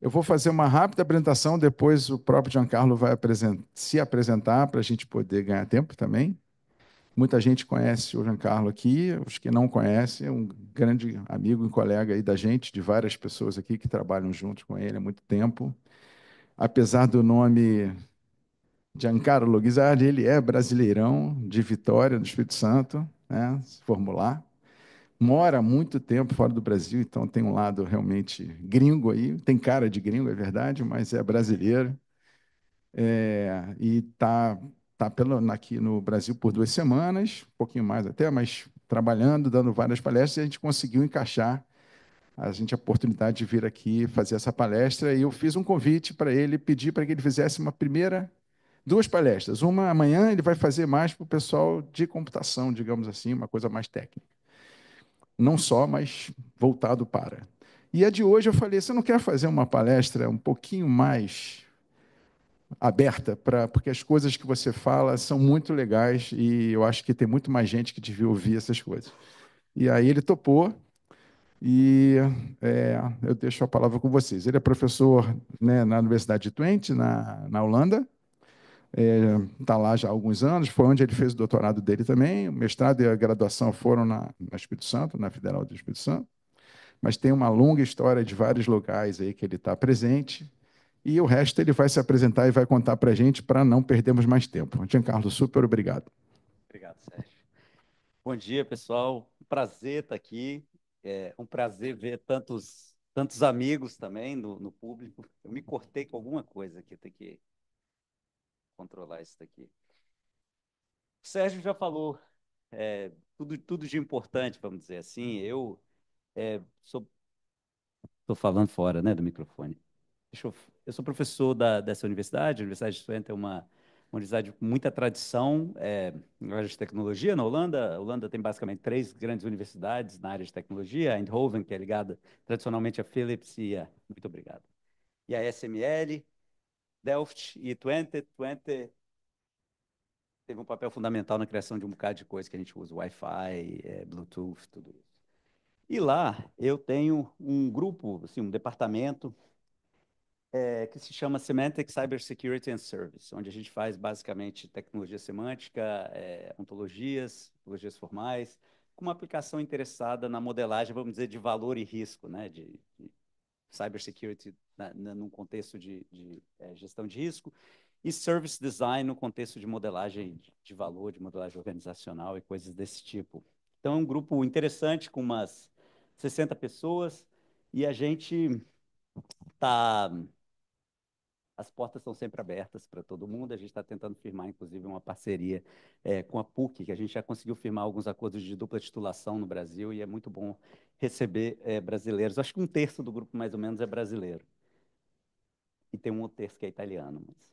Eu vou fazer uma rápida apresentação, depois o próprio Giancarlo vai se apresentar para a gente poder ganhar tempo também. Muita gente conhece o Giancarlo aqui, os que não conhecem, é um grande amigo e colega aí da gente, de várias pessoas aqui que trabalham junto com ele há muito tempo. Apesar do nome Giancarlo Guizardi, ele é brasileirão de Vitória, do Espírito Santo, né? se formular mora muito tempo fora do Brasil, então tem um lado realmente gringo aí, tem cara de gringo, é verdade, mas é brasileiro. É, e está tá pelo, aqui no Brasil por duas semanas, um pouquinho mais até, mas trabalhando, dando várias palestras, e a gente conseguiu encaixar a gente a oportunidade de vir aqui fazer essa palestra e eu fiz um convite para ele, pedi para que ele fizesse uma primeira, duas palestras. Uma amanhã ele vai fazer mais para o pessoal de computação, digamos assim, uma coisa mais técnica não só, mas voltado para. E a de hoje eu falei: você não quer fazer uma palestra um pouquinho mais aberta para porque as coisas que você fala são muito legais e eu acho que tem muito mais gente que devia ouvir essas coisas. E aí ele topou e é, eu deixo a palavra com vocês. Ele é professor né, na Universidade de Twente, na, na Holanda, está é, tá lá já há alguns anos, foi onde ele fez o doutorado dele também. O mestrado e a graduação foram na, na Espírito Santo, na Federal do Espírito Santo. Mas tem uma longa história de vários locais aí que ele está presente. E o resto ele vai se apresentar e vai contar para a gente para não perdermos mais tempo. Giancarlo, super obrigado. Obrigado, Sérgio. Bom dia, pessoal. Um prazer estar aqui. É um prazer ver tantos, tantos amigos também no, no público. Eu me cortei com alguma coisa aqui, tem que controlar isso daqui. O Sérgio já falou é, tudo, tudo de importante, vamos dizer assim. Eu é, sou. Estou falando fora né, do microfone. Eu, eu, sou professor da, dessa universidade. A Universidade de Suécia é uma, uma universidade com muita tradição é, na área de tecnologia. Na Holanda, a Holanda tem basicamente três grandes universidades na área de tecnologia: a Eindhoven, que é ligada tradicionalmente à Philips, e a. Muito obrigado. E a SML, Delft e 2020 teve um papel fundamental na criação de um bocado de coisa que a gente usa, Wi-Fi, é, Bluetooth, tudo isso. E lá eu tenho um grupo, assim, um departamento é, que se chama Semantic Cybersecurity and Service, onde a gente faz basicamente tecnologia semântica, é, ontologias, ontologias formais, com uma aplicação interessada na modelagem, vamos dizer, de valor e risco, né, de, de cybersecurity na, na, num contexto de, de é, gestão de risco, e service design no contexto de modelagem de, de valor, de modelagem organizacional e coisas desse tipo. Então, é um grupo interessante, com umas 60 pessoas, e a gente está as portas são sempre abertas para todo mundo. A gente está tentando firmar, inclusive, uma parceria é, com a PUC, que a gente já conseguiu firmar alguns acordos de dupla titulação no Brasil e é muito bom receber é, brasileiros. Acho que um terço do grupo, mais ou menos, é brasileiro. E tem um outro terço que é italiano. Mas...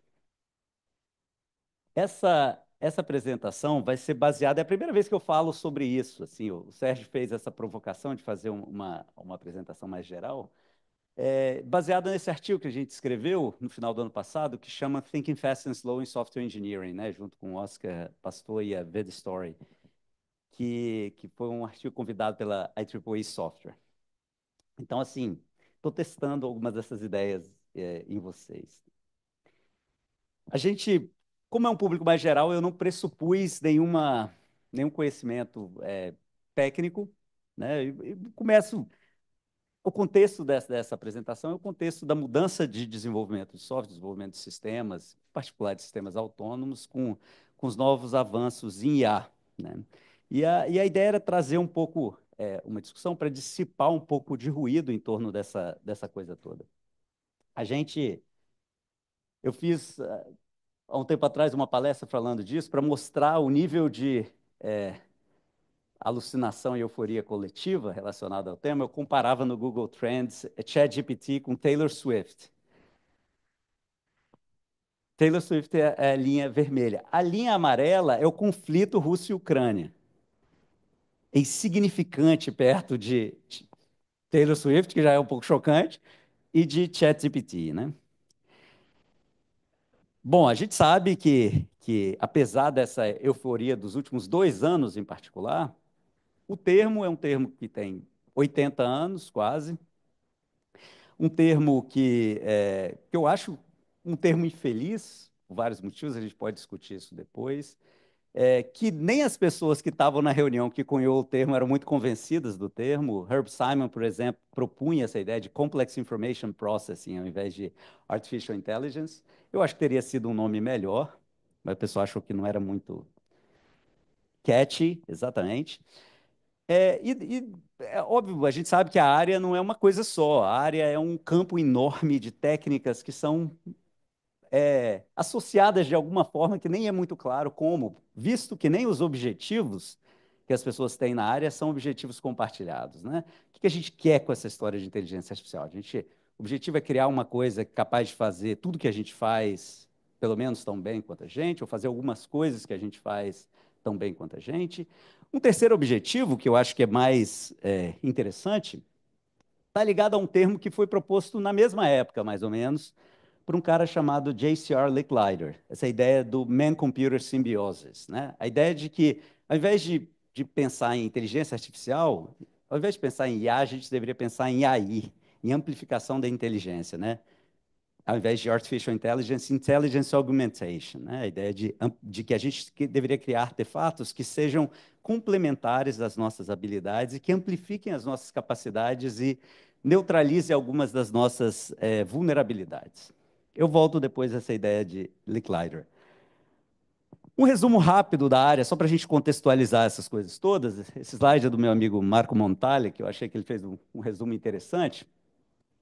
Essa essa apresentação vai ser baseada, é a primeira vez que eu falo sobre isso, assim, o Sérgio fez essa provocação de fazer uma, uma apresentação mais geral, é, baseada nesse artigo que a gente escreveu no final do ano passado, que chama Thinking Fast and Slow in Software Engineering, né, junto com o Oscar Pastor e a Ved Story, que, que foi um artigo convidado pela IEEE Software. Então, assim, estou testando algumas dessas ideias é, em vocês. A gente, como é um público mais geral, eu não pressupus nenhuma, nenhum conhecimento é, técnico, né? Eu, eu começo o contexto dessa, dessa, apresentação é o contexto da mudança de desenvolvimento de software, desenvolvimento de sistemas, em particular de sistemas autônomos, com, com os novos avanços em IA. Né? E, a, e a ideia era trazer um pouco é, uma discussão para dissipar um pouco de ruído em torno dessa, dessa coisa toda. A gente. Eu fiz, eh, há um tempo atrás, uma palestra falando disso, para mostrar o nível de. É, alucinação e euforia coletiva relacionada ao tema, eu comparava no Google Trends eh, ChatGPT com Taylor Swift. Taylor Swift é, é a linha vermelha. A linha amarela é o conflito Rússia e Ucrânia. É insignificante perto de Taylor Swift, que já é um pouco chocante, e de ChatGPT, né? Bom, a gente sabe que, que, apesar dessa euforia dos últimos dois anos em particular, o termo é um termo que tem 80 anos, quase. Um termo que, é, que eu acho um termo infeliz, por vários motivos, a gente pode discutir isso depois. É, que nem as pessoas que estavam na reunião que cunhou o termo eram muito convencidas do termo. Herb Simon, por exemplo, propunha essa ideia de Complex Information Processing ao invés de Artificial Intelligence. Eu acho que teria sido um nome melhor, mas o pessoal achou que não era muito catchy, exatamente. É, e, e é óbvio, a gente sabe que a área não é uma coisa só, a área é um campo enorme de técnicas que são é, associadas de alguma forma que nem é muito claro como, visto que nem os objetivos que as pessoas têm na área são objetivos compartilhados. Né? O que a gente quer com essa história de inteligência artificial? A gente, o objetivo é criar uma coisa capaz de fazer tudo que a gente faz, pelo menos tão bem quanto a gente, ou fazer algumas coisas que a gente faz tão bem quanto a gente. Um terceiro objetivo, que eu acho que é mais é, interessante, está ligado a um termo que foi proposto na mesma época, mais ou menos, por um cara chamado JCR Licklider, essa é ideia do man-computer symbiosis. Né? A ideia de que, ao invés de, de pensar em inteligência artificial, ao invés de pensar em IA, a gente deveria pensar em AI, em amplificação da inteligência. Né? ao invés de Artificial Intelligence, Intelligence Augmentation, né? a ideia de, de que a gente deveria criar artefatos que sejam complementares às nossas habilidades e que amplifiquem as nossas capacidades e neutralizem algumas das nossas é, vulnerabilidades. Eu volto depois a essa ideia de Licklider. Um resumo rápido da área, só para a gente contextualizar essas coisas todas. Esse slide é do meu amigo Marco Montale, que eu achei que ele fez um, um resumo interessante.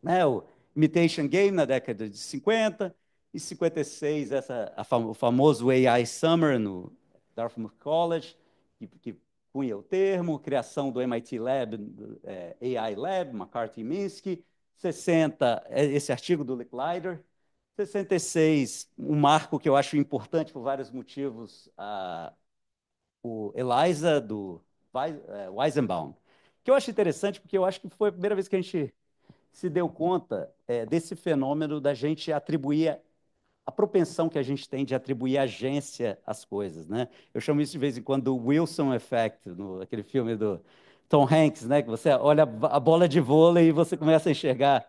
Né? O, Imitation Game na década de 50, em 56 essa, fam o famoso AI Summer no Dartmouth College, que, que cunha o termo, criação do MIT Lab, é, AI Lab, McCarthy Minsky, 60, é, esse artigo do Licklider, 66, um marco que eu acho importante por vários motivos, a, o Eliza do é, Weizenbaum, que eu acho interessante porque eu acho que foi a primeira vez que a gente se deu conta é, desse fenômeno da gente atribuir a propensão que a gente tem de atribuir agência às coisas, né? Eu chamo isso de vez em quando do Wilson Effect, no, aquele filme do Tom Hanks, né? Que você olha a bola de vôlei e você começa a enxergar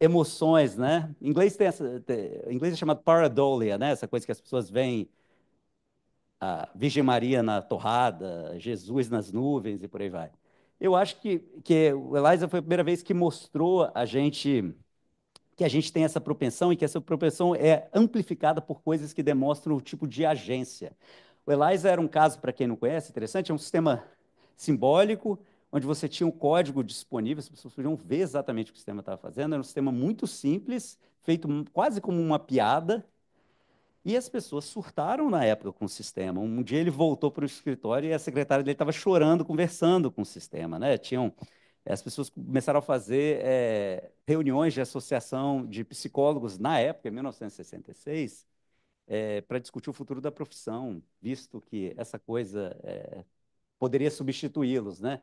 emoções, né? Em inglês tem essa, tem, inglês é chamado paradolia, né? Essa coisa que as pessoas veem a Virgem Maria na torrada, Jesus nas nuvens e por aí vai eu acho que, que o Eliza foi a primeira vez que mostrou a gente que a gente tem essa propensão e que essa propensão é amplificada por coisas que demonstram o tipo de agência. O Eliza era um caso, para quem não conhece, interessante, é um sistema simbólico, onde você tinha um código disponível, as pessoas podiam ver exatamente o que o sistema estava fazendo, era um sistema muito simples, feito quase como uma piada, e as pessoas surtaram na época com o sistema. Um dia ele voltou para o escritório e a secretária dele estava chorando, conversando com o sistema. Né? Tinham, eh, as pessoas começaram a fazer é, reuniões de associação de psicólogos na época, em 1966, é, para discutir o futuro da profissão, visto que essa coisa é, poderia substituí-los. Né?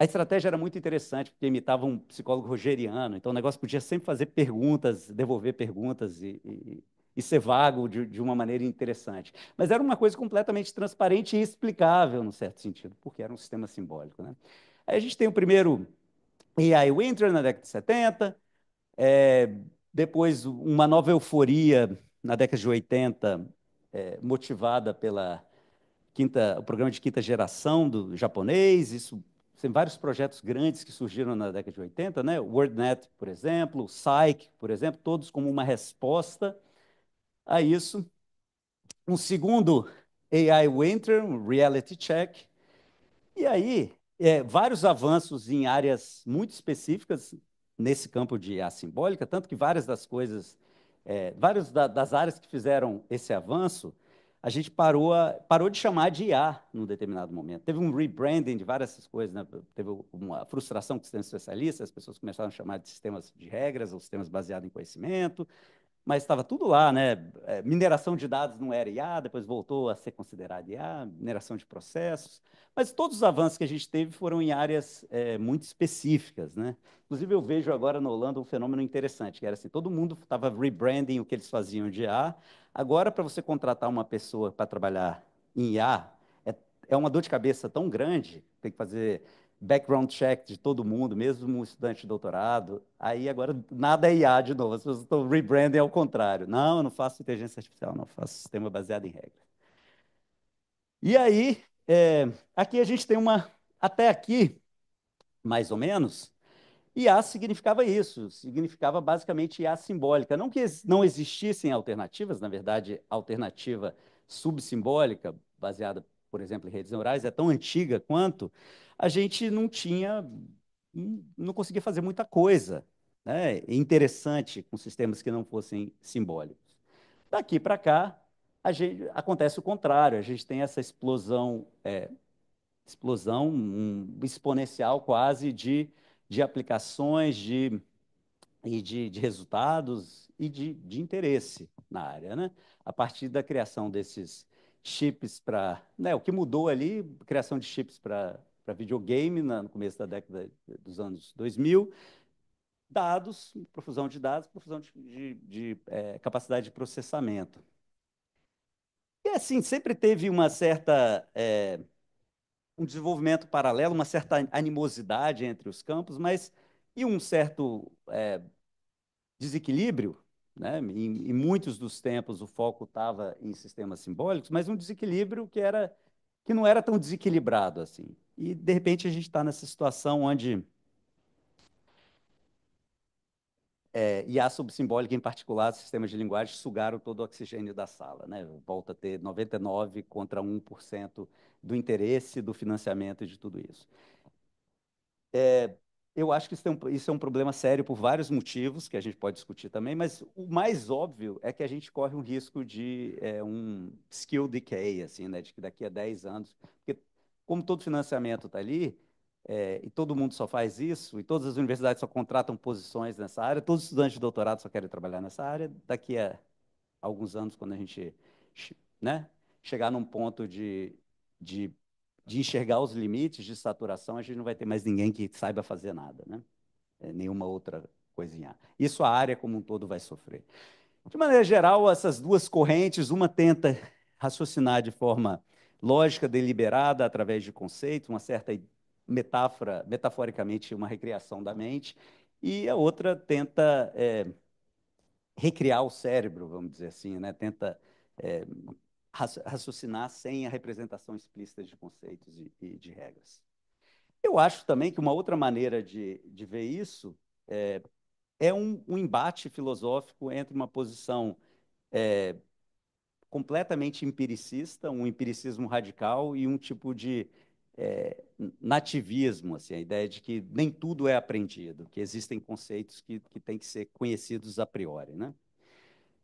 A estratégia era muito interessante, porque imitava um psicólogo rogeriano, então o negócio podia sempre fazer perguntas, devolver perguntas e, e e ser vago de, de uma maneira interessante. Mas era uma coisa completamente transparente e explicável, no certo sentido, porque era um sistema simbólico. Né? Aí a gente tem o primeiro AI Winter, na década de 70, é, depois uma nova euforia na década de 80, é, motivada pela quinta, o programa de quinta geração do japonês, isso tem vários projetos grandes que surgiram na década de 80, né? WordNet, por exemplo, o Psyche, por exemplo, todos como uma resposta a isso. Um segundo AI Winter, um reality check. E aí, é, vários avanços em áreas muito específicas nesse campo de IA simbólica, tanto que várias das coisas, é, várias da, das áreas que fizeram esse avanço, a gente parou, a, parou de chamar de IA num determinado momento. Teve um rebranding de várias essas coisas, né? teve uma frustração com sistemas especialistas as pessoas começaram a chamar de sistemas de regras ou sistemas baseados em conhecimento, mas estava tudo lá, né? É, mineração de dados não era IA, depois voltou a ser considerada IA, mineração de processos, mas todos os avanços que a gente teve foram em áreas é, muito específicas, né? Inclusive eu vejo agora na Holanda um fenômeno interessante, que era assim, todo mundo estava rebranding o que eles faziam de IA, agora para você contratar uma pessoa para trabalhar em IA, é, é uma dor de cabeça tão grande, tem que fazer background check de todo mundo, mesmo um estudante de doutorado. Aí agora nada é IA de novo, as pessoas estão rebranding ao contrário. Não, eu não faço inteligência artificial, não, faço sistema baseado em regras. E aí, é, aqui a gente tem uma, até aqui, mais ou menos, IA significava isso, significava basicamente IA simbólica. Não que não existissem alternativas, na verdade, alternativa subsimbólica, baseada por exemplo, em redes neurais, é tão antiga quanto, a gente não tinha, hum, não conseguia fazer muita coisa né, é interessante com sistemas que não fossem simbólicos. Daqui para cá, gente, acontece o contrário, a gente tem essa explosão, é, explosão um, exponencial quase de, de aplicações de, e de, de resultados e de, de interesse na área. Né? A partir da criação desses chips para. Né, o que mudou ali, criação de chips para videogame na, no começo da década dos anos 2000, dados, profusão de dados, profusão de, de, de é, capacidade de processamento. E assim, sempre teve uma certa. É, um desenvolvimento paralelo, uma certa animosidade entre os campos, mas e um certo é, desequilíbrio né? Em, em muitos dos tempos o foco estava em sistemas simbólicos, mas um desequilíbrio que era que não era tão desequilibrado assim. E de repente a gente está nessa situação onde é, e a subsimbólica, em particular, sistemas de linguagem, sugaram todo o oxigênio da sala. Né? Volta a ter 99% contra 1% do interesse, do financiamento e de tudo isso. É, eu acho que isso, um, isso, é um problema sério por vários motivos que a gente pode discutir também, mas o mais óbvio é que a gente corre um risco de é, um skill decay, assim, né? De que daqui a 10 anos, porque como todo financiamento está ali, é, e todo mundo só faz isso, e todas as universidades só contratam posições nessa área, todos os estudantes de doutorado só querem trabalhar nessa área, daqui a alguns anos, quando a gente né, chegar num ponto de, de de enxergar os limites de saturação, a gente não vai ter mais ninguém que saiba fazer nada, né? É, nenhuma outra coisinha. Isso a área como um todo vai sofrer. De maneira geral, essas duas correntes, uma tenta raciocinar de forma lógica, deliberada, através de conceitos, uma certa metáfora, metaforicamente, uma recriação da mente, e a outra tenta é, recriar o cérebro, vamos dizer assim, né? tenta é, raciocinar sem a representação explícita de conceitos e, e de regras. Eu acho também que uma outra maneira de, de ver isso é, é um, um, embate filosófico entre uma posição é, completamente empiricista, um empiricismo radical e um tipo de é, nativismo, assim, a ideia de que nem tudo é aprendido, que existem conceitos que, que têm que ser conhecidos a priori. Né?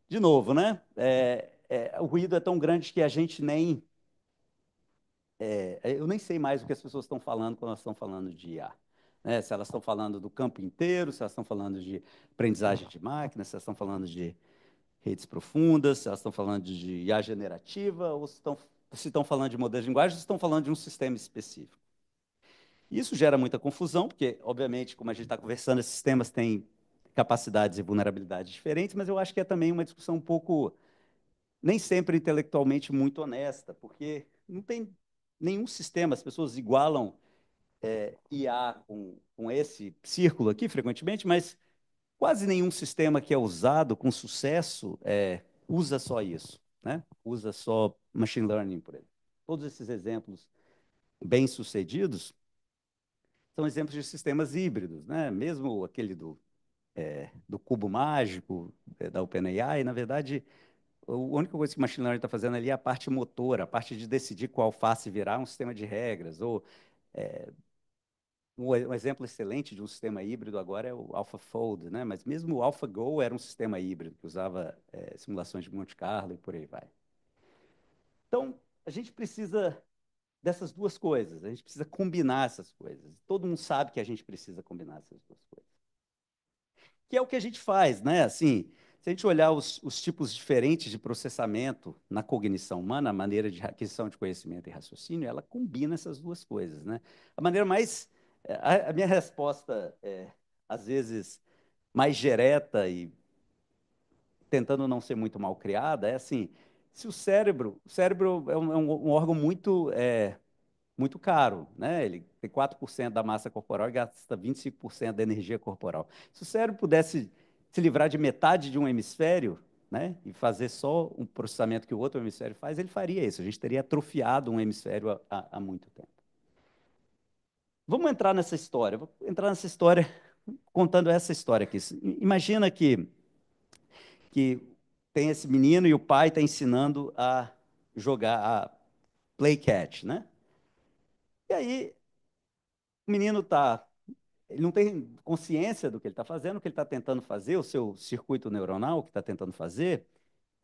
De novo, né? É, é, o ruído é tão grande que a gente nem. É, eu nem sei mais o que as pessoas estão falando quando elas estão falando de IA. Né? Se elas estão falando do campo inteiro, se elas estão falando de aprendizagem de máquinas, se elas estão falando de redes profundas, se elas estão falando de IA generativa, ou se estão, se estão falando de modelos de linguagem, ou se estão falando de um sistema específico. Isso gera muita confusão, porque, obviamente, como a gente está conversando, esses sistemas têm capacidades e vulnerabilidades diferentes, mas eu acho que é também uma discussão um pouco nem sempre intelectualmente muito honesta, porque não tem nenhum sistema, as pessoas igualam é, IA com, com esse círculo aqui frequentemente, mas quase nenhum sistema que é usado com sucesso é, usa só isso, né? usa só machine learning, por exemplo. Todos esses exemplos bem-sucedidos são exemplos de sistemas híbridos, né? mesmo aquele do, é, do cubo mágico é, da OpenAI, na verdade, a única coisa que o machine learning está fazendo ali é a parte motora, a parte de decidir qual face virar um sistema de regras. Ou, é, um, exemplo excelente de um sistema híbrido agora é o AlphaFold, né? mas mesmo o AlphaGo era um sistema híbrido, que usava é, simulações de Monte Carlo e por aí vai. Então, a gente precisa dessas duas coisas, a gente precisa combinar essas coisas. Todo mundo sabe que a gente precisa combinar essas duas coisas. Que é o que a gente faz, né? Assim, se a gente olhar os, os tipos diferentes de processamento na cognição humana, a maneira de aquisição de conhecimento e raciocínio, ela combina essas duas coisas. Né? A maneira mais. Eh, a, a minha resposta, é, às vezes, mais direta e tentando não ser muito mal criada, é assim: se o cérebro. O cérebro é um, é um órgão muito. É, muito caro, né? Ele tem 4% da massa corporal e gasta 25% da energia corporal. Se o cérebro pudesse se livrar de metade de um hemisfério, né, e fazer só um processamento que o outro hemisfério faz, ele faria isso. A gente teria atrofiado um hemisfério há, muito tempo. Vamos entrar nessa história. Vou entrar nessa história contando essa história aqui. Imagina que, que tem esse menino e o pai está ensinando a jogar, a play catch, né? E aí o menino está ele não tem consciência do que ele está fazendo, o que ele está tentando fazer, o seu circuito neuronal que está tentando fazer,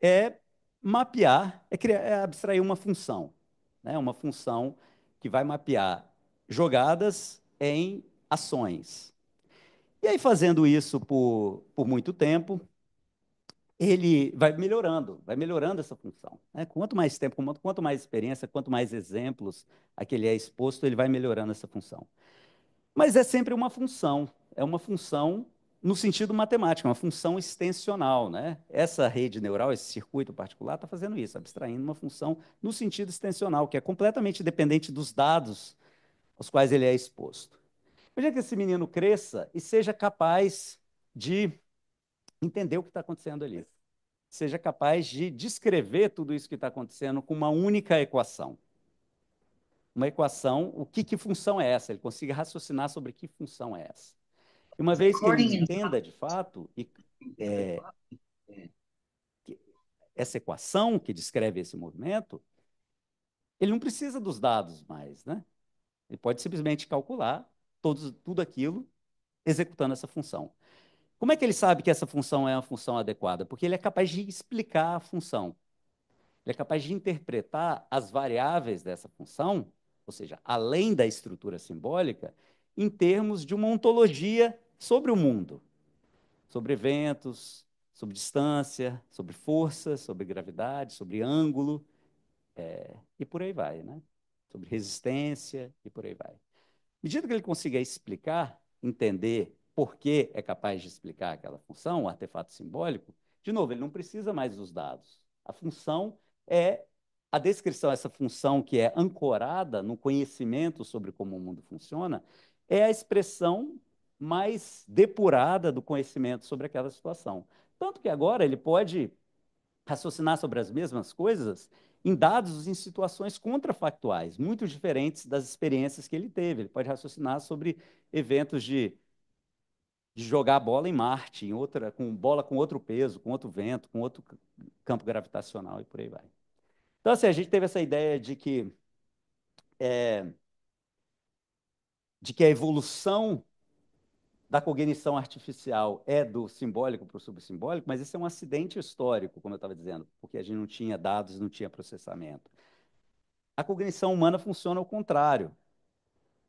é mapear, é, criar, é abstrair uma função. Né? Uma função que vai mapear jogadas em ações. E aí, fazendo isso por, por muito tempo, ele vai melhorando, vai melhorando essa função. Né? Quanto mais tempo, quanto mais experiência, quanto mais exemplos a que ele é exposto, ele vai melhorando essa função. Mas é sempre uma função, é uma função no sentido matemático, é uma função extensional. Né? Essa rede neural, esse circuito particular, está fazendo isso, abstraindo uma função no sentido extensional, que é completamente dependente dos dados aos quais ele é exposto. Veja que esse menino cresça e seja capaz de entender o que está acontecendo ali, seja capaz de descrever tudo isso que está acontecendo com uma única equação uma equação, o que, que função é essa? Ele consiga raciocinar sobre que função é essa. E uma vez que ele entenda de fato e, é, essa equação que descreve esse movimento, ele não precisa dos dados mais, né? Ele pode simplesmente calcular todos, tudo aquilo executando essa função. Como é que ele sabe que essa função é uma função adequada? Porque ele é capaz de explicar a função. Ele é capaz de interpretar as variáveis dessa função ou seja, além da estrutura simbólica, em termos de uma ontologia sobre o mundo, sobre eventos, sobre distância, sobre força, sobre gravidade, sobre ângulo, é, e por aí vai, né? sobre resistência e por aí vai. À medida que ele consiga explicar, entender por que é capaz de explicar aquela função, o artefato simbólico, de novo, ele não precisa mais dos dados. A função é a descrição, essa função que é ancorada no conhecimento sobre como o mundo funciona, é a expressão mais depurada do conhecimento sobre aquela situação. Tanto que agora ele pode raciocinar sobre as mesmas coisas em dados em situações contrafactuais, muito diferentes das experiências que ele teve. Ele pode raciocinar sobre eventos de, de jogar bola em Marte, em outra, com bola com outro peso, com outro vento, com outro campo gravitacional e por aí vai. Então, assim, a gente teve essa ideia de que, é, de que a evolução da cognição artificial é do simbólico para o subsimbólico, mas esse é um acidente histórico, como eu estava dizendo, porque a gente não tinha dados, não tinha processamento. A cognição humana funciona ao contrário.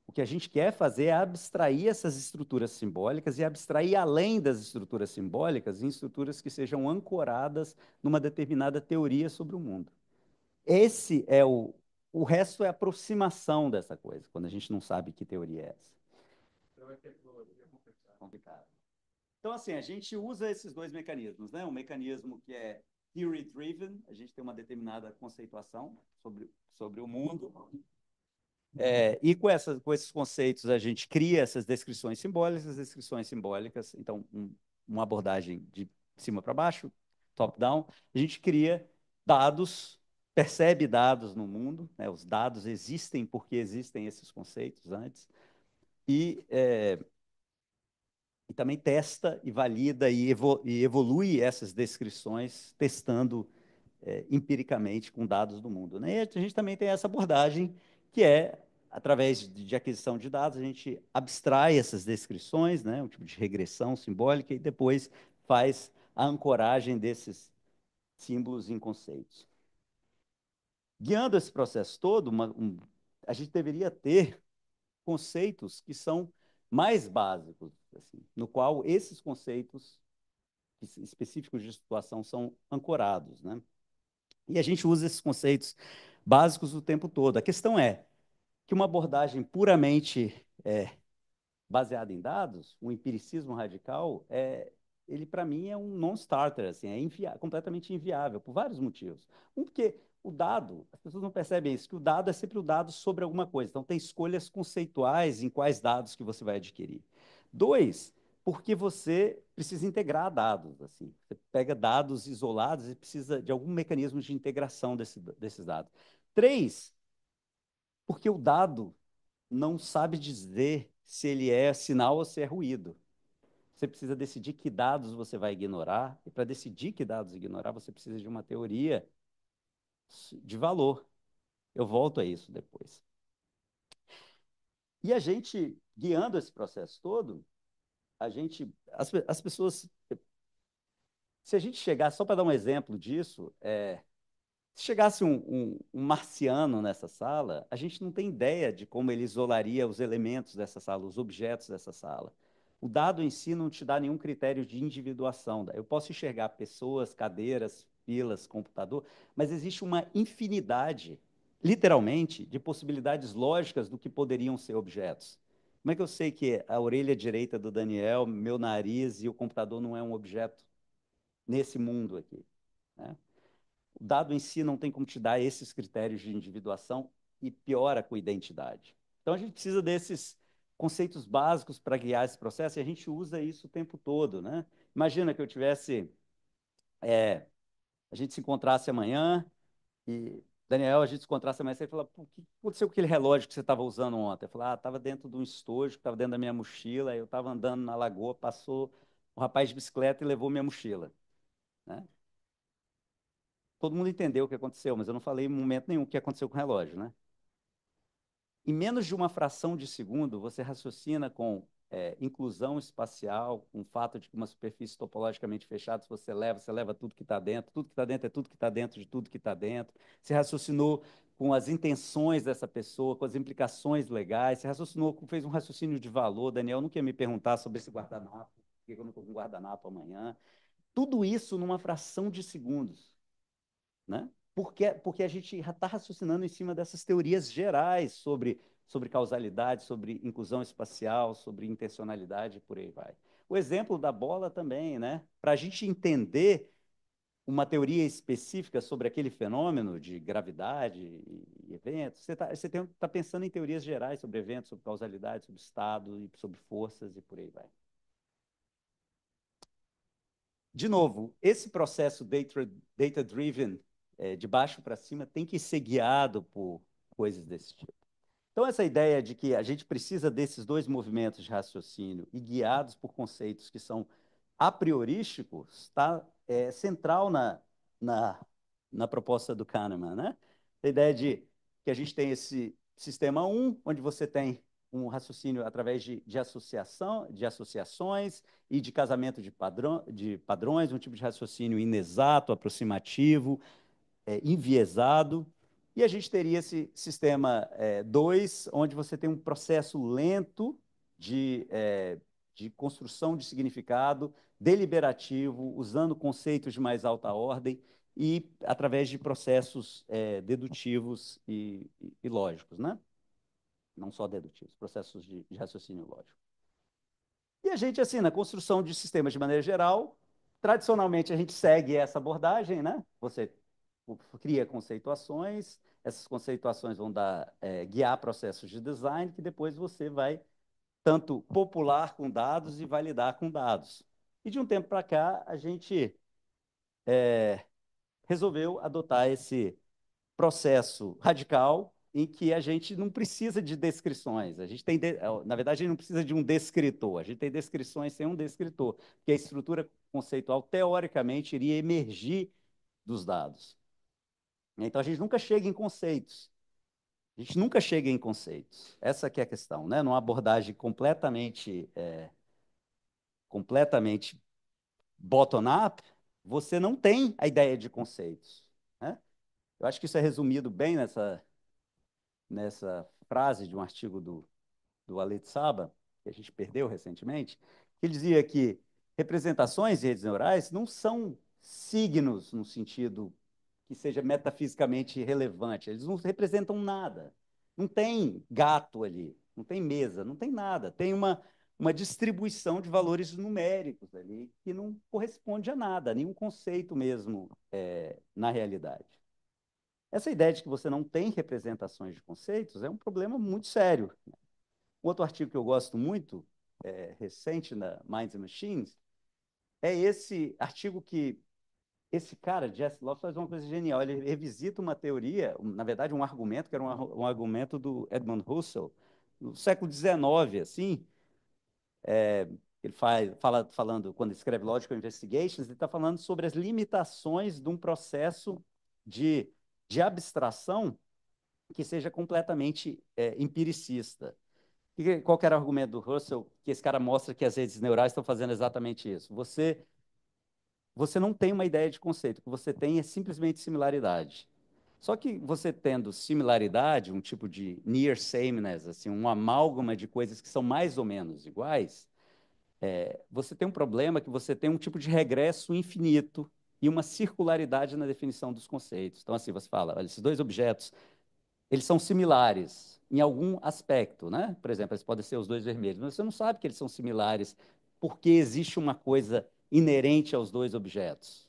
O que a gente quer fazer é abstrair essas estruturas simbólicas e abstrair além das estruturas simbólicas em estruturas que sejam ancoradas numa determinada teoria sobre o mundo. Esse é o. O resto é aproximação dessa coisa, quando a gente não sabe que teoria é essa. Então é complicado. Então, assim, a gente usa esses dois mecanismos, né? Um mecanismo que é theory driven, a gente tem uma determinada conceituação sobre, sobre o mundo. É, e com, essas, com esses conceitos a gente cria essas descrições simbólicas, descrições simbólicas, então um, uma abordagem de cima para baixo, top down, a gente cria dados percebe dados no mundo, né? os dados existem porque existem esses conceitos antes, e, é, e também testa e valida e, evo, e evolui essas descrições, testando é, empiricamente com dados do mundo. Né? E a gente também tem essa abordagem, que é, através de aquisição de dados, a gente abstrai essas descrições, né? um tipo de regressão simbólica, e depois faz a ancoragem desses símbolos em conceitos. Guiando esse processo todo, uma, um, a gente deveria ter conceitos que são mais básicos, assim, no qual esses conceitos específicos de situação são ancorados, né? E a gente usa esses conceitos básicos o tempo todo. A questão é que uma abordagem puramente é, baseada em dados, um empiricismo radical, é, ele para mim é um non-starter, assim, é completamente inviável por vários motivos. Um porque o dado, as pessoas não percebem isso, que o dado é sempre o dado sobre alguma coisa. Então, tem escolhas conceituais em quais dados que você vai adquirir. Dois, porque você precisa integrar dados. assim. Você pega dados isolados e precisa de algum mecanismo de integração desse, desses dados. Três, porque o dado não sabe dizer se ele é sinal ou se é ruído. Você precisa decidir que dados você vai ignorar, e para decidir que dados ignorar, você precisa de uma teoria de valor. Eu volto a isso depois. E a gente, guiando esse processo todo, a gente, as, as pessoas. Se a gente chegar, só para dar um exemplo disso, é, se chegasse um, um, um, marciano nessa sala, a gente não tem ideia de como ele isolaria os elementos dessa sala, os objetos dessa sala. O dado em si não te dá nenhum critério de individuação. Eu posso enxergar pessoas, cadeiras, pilas, computador, mas existe uma infinidade, literalmente, de possibilidades lógicas do que poderiam ser objetos. Como é que eu sei que a orelha direita do Daniel, meu nariz e o computador não é um objeto nesse mundo aqui? Né? O dado em si não tem como te dar esses critérios de individuação e piora com identidade. Então a gente precisa desses conceitos básicos para guiar esse processo e a gente usa isso o tempo todo, né? Imagina que eu tivesse é, a gente se encontrasse amanhã e Daniel, a gente se encontrasse amanhã, você falar o que aconteceu com aquele relógio que você estava usando ontem? Eu falei, ah, estava dentro de um estojo, estava dentro da minha mochila, eu estava andando na lagoa, passou um rapaz de bicicleta e levou minha mochila. Né? Todo mundo entendeu o que aconteceu, mas eu não falei em momento nenhum o que aconteceu com o relógio, né? Em menos de uma fração de segundo, você raciocina com é, inclusão espacial, um fato de que uma superfície topologicamente fechada, se você leva, você leva tudo que está dentro, tudo que está dentro é tudo que está dentro de tudo que está dentro. Você raciocinou com as intenções dessa pessoa, com as implicações legais, você raciocinou, fez um raciocínio de valor. Daniel Não quer me perguntar sobre esse guardanapo, por que eu não estou com um guardanapo amanhã. Tudo isso numa fração de segundos. Né? Porque, porque a gente está raciocinando em cima dessas teorias gerais sobre sobre causalidade, sobre inclusão espacial, sobre intencionalidade, por aí vai. O exemplo da bola também, né? Para a gente entender uma teoria específica sobre aquele fenômeno de gravidade e eventos, você está tá pensando em teorias gerais sobre eventos, sobre causalidade, sobre estado e sobre forças e por aí vai. De novo, esse processo data-driven, data eh, é, de baixo para cima, tem que ser guiado por coisas desse tipo. Então, essa ideia de que a gente precisa desses dois movimentos de raciocínio e guiados por conceitos que são a priorísticos está é, central na, na, na proposta do Kahneman. Né? A ideia de que a gente tem esse sistema 1, um, onde você tem um raciocínio através de, de associação, de associações e de casamento de, padrão, de padrões, um tipo de raciocínio inexato, aproximativo, é, enviesado, e a gente teria esse sistema 2, eh, é, onde você tem um processo lento de, é, de construção de significado, deliberativo, usando conceitos de mais alta ordem e através de processos é, dedutivos e, e, e, lógicos, né? Não só dedutivos, processos de, de raciocínio lógico. E a gente, assim, na construção de sistemas de maneira geral, tradicionalmente a gente segue essa abordagem, né? Você cria conceituações, essas conceituações vão dar, é, guiar processos de design que depois você vai tanto popular com dados e validar com dados. E de um tempo para cá, a gente é, resolveu adotar esse processo radical em que a gente não precisa de descrições. A gente tem, de... É, na verdade, a gente não precisa de um descritor. A gente tem descrições sem um descritor, que a estrutura conceitual teoricamente iria emergir dos dados. Né? Então a gente nunca chega em conceitos. A gente nunca chega em conceitos. Essa que é a questão, né? Numa abordagem completamente, é, completamente bottom-up, você não tem a ideia de conceitos. Né? Eu acho que isso é resumido bem nessa, nessa frase de um artigo do, do Ale Saba, que a gente perdeu recentemente, que dizia que representações de redes neurais não são signos no sentido que seja metafisicamente relevante. Eles não representam nada. Não tem gato ali, não tem mesa, não tem nada. Tem uma, uma distribuição de valores numéricos ali que não corresponde a nada, a nenhum conceito mesmo é, na realidade. Essa ideia de que você não tem representações de conceitos é um problema muito sério. Um outro artigo que eu gosto muito, é, recente, na Minds and Machines, é esse artigo que esse cara, Jesse Lopes, faz uma coisa genial. Ele revisita uma teoria, na verdade, um argumento, que era um, um argumento do Edmund Husserl, no século XIX, assim. É, ele faz, fala, falando, quando escreve Logical Investigations, ele está falando sobre as limitações de um processo de, de abstração que seja completamente é, empiricista. E qual era o argumento do Russell? Que esse cara mostra que as redes neurais estão fazendo exatamente isso. Você você não tem uma ideia de conceito, o que você tem é simplesmente similaridade. Só que você tendo similaridade, um tipo de near sameness, assim, um amálgama de coisas que são mais ou menos iguais, é, você tem um problema que você tem um tipo de regresso infinito e uma circularidade na definição dos conceitos. Então, assim, você fala, olha, esses dois objetos, eles são similares em algum aspecto, né? Por exemplo, eles podem ser os dois vermelhos, mas você não sabe que eles são similares porque existe uma coisa inerente aos dois objetos.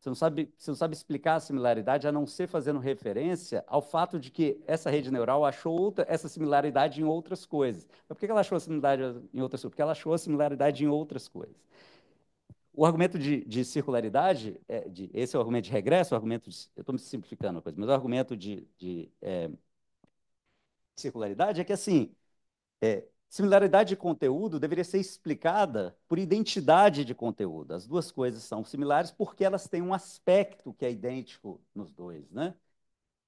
Você não, sabe, você não sabe explicar a similaridade a não ser fazendo referência ao fato de que essa rede neural achou outra, essa similaridade em outras coisas. Mas por que ela achou a similaridade em outras coisas? Porque ela achou a similaridade em outras coisas. O argumento de, de circularidade, é, de, esse é o argumento de regresso, o argumento de, eu estou me simplificando a coisa, mas o argumento de, de é, circularidade é que, assim, é, Similaridade de conteúdo deveria ser explicada por identidade de conteúdo. As duas coisas são similares porque elas têm um aspecto que é idêntico nos dois, né?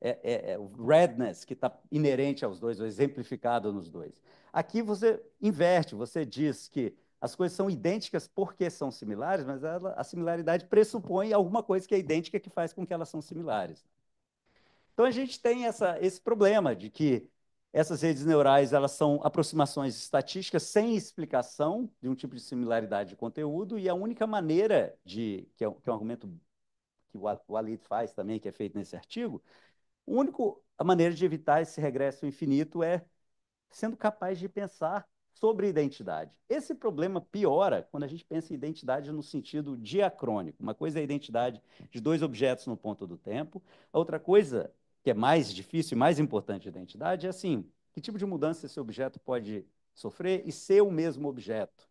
É, é, é o redness que está inerente aos dois, ou exemplificado nos dois. Aqui você inverte, você diz que as coisas são idênticas porque são similares, mas ela, a similaridade pressupõe alguma coisa que é idêntica que faz com que elas são similares. Então a gente tem essa, esse problema de que essas redes neurais elas são aproximações estatísticas sem explicação de um tipo de similaridade de conteúdo, e a única maneira de, que é, que é um argumento que o Alid faz também, que é feito nesse artigo, a única maneira de evitar esse regresso infinito é sendo capaz de pensar sobre identidade. Esse problema piora quando a gente pensa em identidade no sentido diacrônico. Uma coisa é a identidade de dois objetos no ponto do tempo, a outra coisa que é mais difícil e mais importante de identidade, é assim: que tipo de mudança esse objeto pode sofrer e ser o mesmo objeto?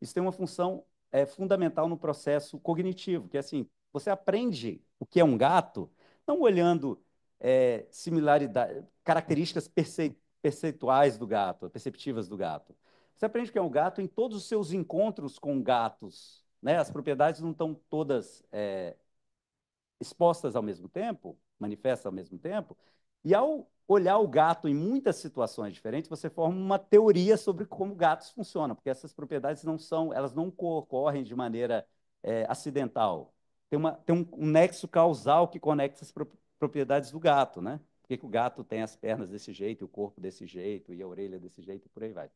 Isso tem uma função é, fundamental no processo cognitivo, que é assim: você aprende o que é um gato não olhando é, similaridade, características perce, perceituais do gato, perceptivas do gato. Você aprende o que é um gato em todos os seus encontros com gatos. Né? As propriedades não estão todas é, expostas ao mesmo tempo, manifesta ao mesmo tempo. E ao olhar o gato em muitas situações diferentes, você forma uma teoria sobre como gatos funcionam, porque essas propriedades não são, elas não ocorrem de maneira é, acidental. Tem, uma, tem um, um, nexo causal que conecta as propriedades do gato, né? Por que, o gato tem as pernas desse jeito, o corpo desse jeito, e a orelha desse jeito, e por aí vai.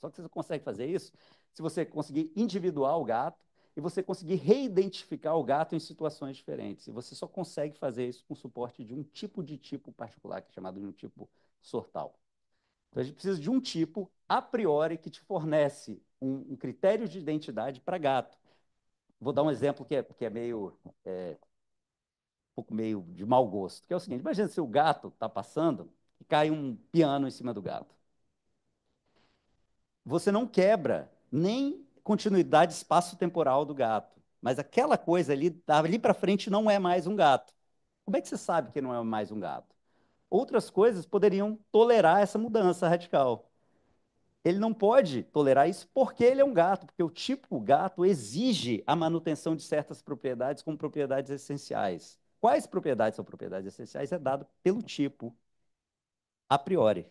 Só que você consegue fazer isso se você conseguir individuar o gato e você conseguir reidentificar o gato em situações diferentes. E você só consegue fazer isso com suporte de um tipo de tipo particular, que é chamado de um tipo sortal. Então, a gente precisa de um tipo, a priori, que te fornece um, um critério de identidade para gato. Vou dar um exemplo que é, que é meio. É, um pouco meio de mau gosto, que é o seguinte: imagina se o gato está passando e cai um piano em cima do gato. Você não quebra nem continuidade espaço-temporal do gato. Mas aquela coisa ali, dali para frente, não é mais um gato. Como é que você sabe que não é mais um gato? Outras coisas poderiam tolerar essa mudança radical. Ele não pode tolerar isso porque ele é um gato, porque o tipo gato exige a manutenção de certas propriedades como propriedades essenciais. Quais propriedades são propriedades essenciais é dado pelo tipo, a priori.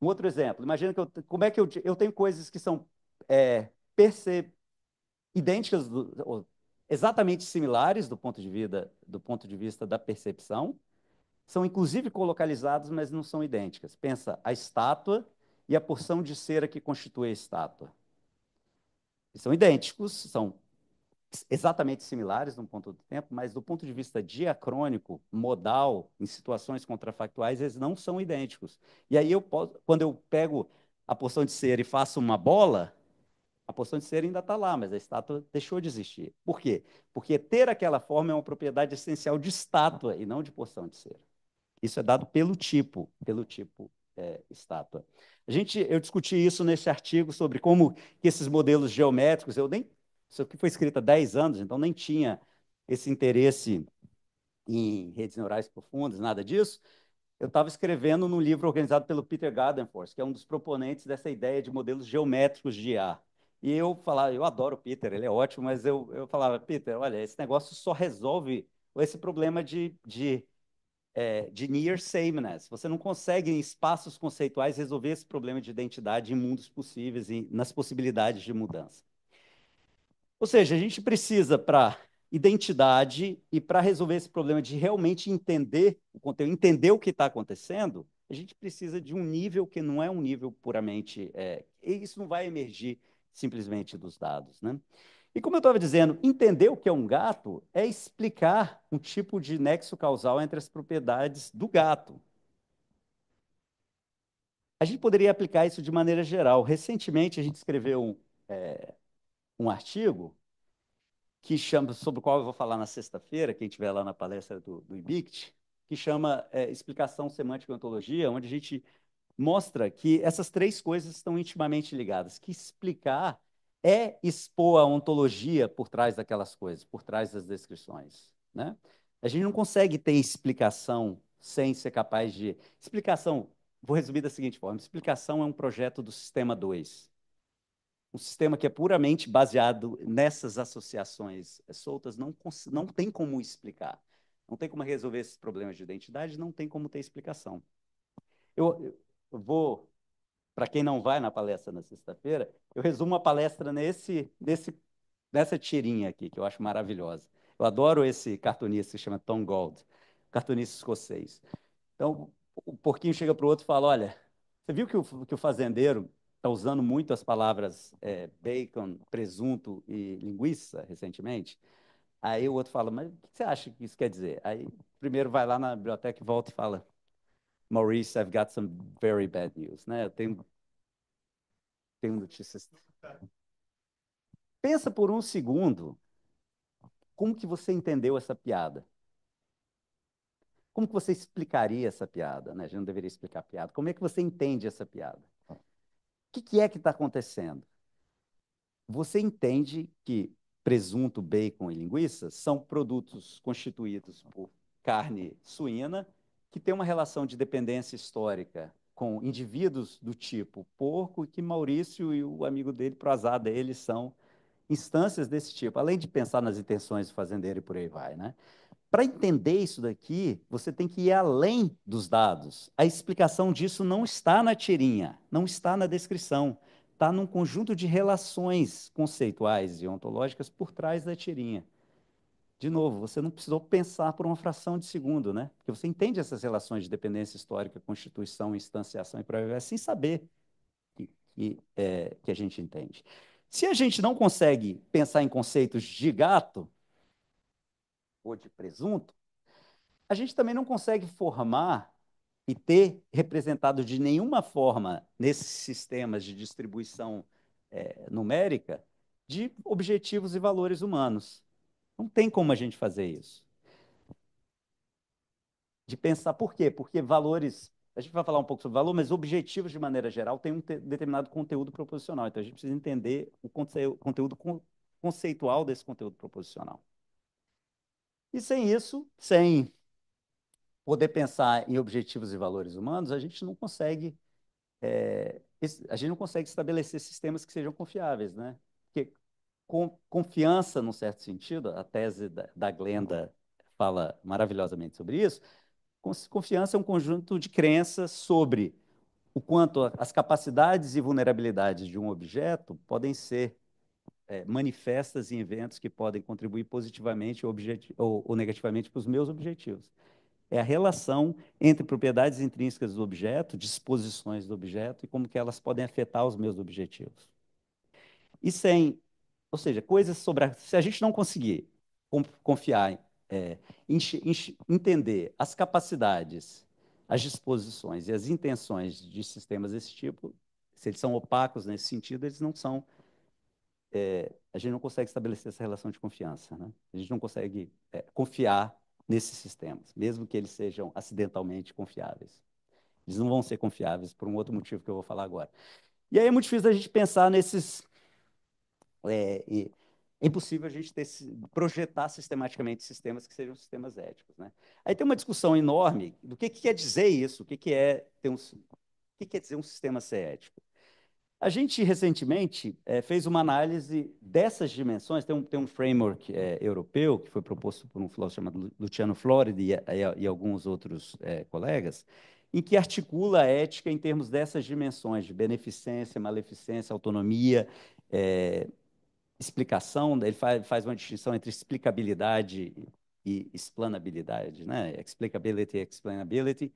Um outro exemplo, imagina que eu, como é que eu, eu tenho coisas que são é, perce, idênticas, do, exatamente similares do ponto de vida, do ponto de vista da percepção, são inclusive colocalizadas, mas não são idênticas. Pensa a estátua e a porção de cera que constitui a estátua. são idênticos, são exatamente similares num ponto do tempo, mas do ponto de vista diacrônico, modal, em situações contrafactuais, eles não são idênticos. E aí eu posso, quando eu pego a porção de cera e faço uma bola, a porção de cera ainda está lá, mas a estátua deixou de existir. Por quê? Porque ter aquela forma é uma propriedade essencial de estátua e não de porção de cera. Isso é dado pelo tipo, pelo tipo é, estátua. A gente, eu discuti isso nesse artigo sobre como que esses modelos geométricos, eu nem isso aqui foi escrito há 10 anos, então nem tinha esse interesse em redes neurais profundas, nada disso. Eu estava escrevendo num livro organizado pelo Peter Gardenforce, que é um dos proponentes dessa ideia de modelos geométricos de IA. E eu falava, eu adoro o Peter, ele é ótimo, mas eu, eu falava, Peter, olha, esse negócio só resolve esse problema de, de, é, de near sameness. Você não consegue, em espaços conceituais, resolver esse problema de identidade em mundos possíveis, e nas possibilidades de mudança. Ou seja, a gente precisa para identidade e para resolver esse problema de realmente entender o conteúdo, entender o que está acontecendo, a gente precisa de um nível que não é um nível puramente. É, isso não vai emergir simplesmente dos dados. Né? E como eu estava dizendo, entender o que é um gato é explicar um tipo de nexo causal entre as propriedades do gato. A gente poderia aplicar isso de maneira geral. Recentemente, a gente escreveu é, um artigo que chama, sobre o qual eu vou falar na sexta-feira, quem estiver lá na palestra do, do IBICT, que chama é, Explicação Semântica e Ontologia, onde a gente mostra que essas três coisas estão intimamente ligadas, que explicar é expor a ontologia por trás daquelas coisas, por trás das descrições. Né? A gente não consegue ter explicação sem ser capaz de... Explicação, vou resumir da seguinte forma, explicação é um projeto do sistema 2 um sistema que é puramente baseado nessas associações soltas não, não tem como explicar. Não tem como resolver esses problemas de identidade, não tem como ter explicação. Eu, eu vou, para quem não vai na palestra na sexta-feira, eu resumo a palestra nesse, nesse, nessa tirinha aqui, que eu acho maravilhosa. Eu adoro esse cartunista que se chama Tom Gold, cartunista escocês. Então, o porquinho chega para o outro e fala: Olha, você viu que o, que o fazendeiro está usando muito as palavras é, bacon, presunto e linguiça recentemente. Aí o outro fala, mas o que você acha que isso quer dizer? Aí primeiro vai lá na biblioteca e volta e fala, Maurice, I've got some very bad news, né? Eu tenho, tenho notícias. Pensa por um segundo, como que você entendeu essa piada? Como que você explicaria essa piada? Né? A gente não deveria explicar piada. Como é que você entende essa piada? que, que é que está acontecendo? Você entende que presunto, bacon e linguiça são produtos constituídos por carne suína que tem uma relação de dependência histórica com indivíduos do tipo porco que Maurício e o amigo dele, Prozada, eles são instâncias desse tipo, além de pensar nas intenções do fazendeiro e por aí vai, né? Para entender isso daqui, você tem que ir além dos dados. A explicação disso não está na tirinha, não está na descrição. Está num conjunto de relações conceituais e ontológicas por trás da tirinha. De novo, você não precisou pensar por uma fração de segundo, né? Porque você entende essas relações de dependência histórica, constituição, instanciação e prova sem saber que, que, é, que a gente entende. Se a gente não consegue pensar em conceitos de gato, ou de presunto, a gente também não consegue formar e ter representado de nenhuma forma nesses sistemas de distribuição é, numérica de objetivos e valores humanos. Não tem como a gente fazer isso. De pensar por quê? Porque valores a gente vai falar um pouco sobre valor, mas objetivos, de maneira geral, têm um determinado conteúdo proposicional. Então, a gente precisa entender o conteúdo conceitual desse conteúdo proposicional. E sem isso, sem poder pensar em objetivos e valores humanos, a gente não consegue é, a gente não consegue estabelecer sistemas que sejam confiáveis, né? Porque com, confiança, num certo sentido, a tese da, da Glenda fala maravilhosamente sobre isso. Confiança é um conjunto de crenças sobre o quanto as capacidades e vulnerabilidades de um objeto podem ser é, manifestas em eventos que podem contribuir positivamente ou, ou, ou negativamente para os meus objetivos. É a relação entre propriedades intrínsecas do objeto, disposições do objeto e como que elas podem afetar os meus objetivos. E sem, ou seja, coisas sobre a, se a gente não conseguir confiar, é, entender as capacidades, as disposições e as intenções de sistemas desse tipo, se eles são opacos nesse sentido, eles não são é, a gente não consegue estabelecer essa relação de confiança. Né? A gente não consegue é, confiar nesses sistemas, mesmo que eles sejam acidentalmente confiáveis. Eles não vão ser confiáveis por um outro motivo que eu vou falar agora. E aí é muito difícil a gente pensar nesses. É, é impossível a gente ter, projetar sistematicamente sistemas que sejam sistemas éticos. Né? Aí tem uma discussão enorme do que, que quer dizer isso, o que, que é ter um. O que quer dizer um sistema ser ético? A gente recentemente é, fez uma análise dessas dimensões. Tem um, tem um framework é, europeu que foi proposto por um filósofo chamado Luciano Floridi e, e, alguns outros é, colegas, em que articula a ética em termos dessas dimensões de beneficência, maleficência, autonomia, é, explicação. Né, ele faz, faz uma distinção entre explicabilidade e explanabilidade, né? Explicability, explainability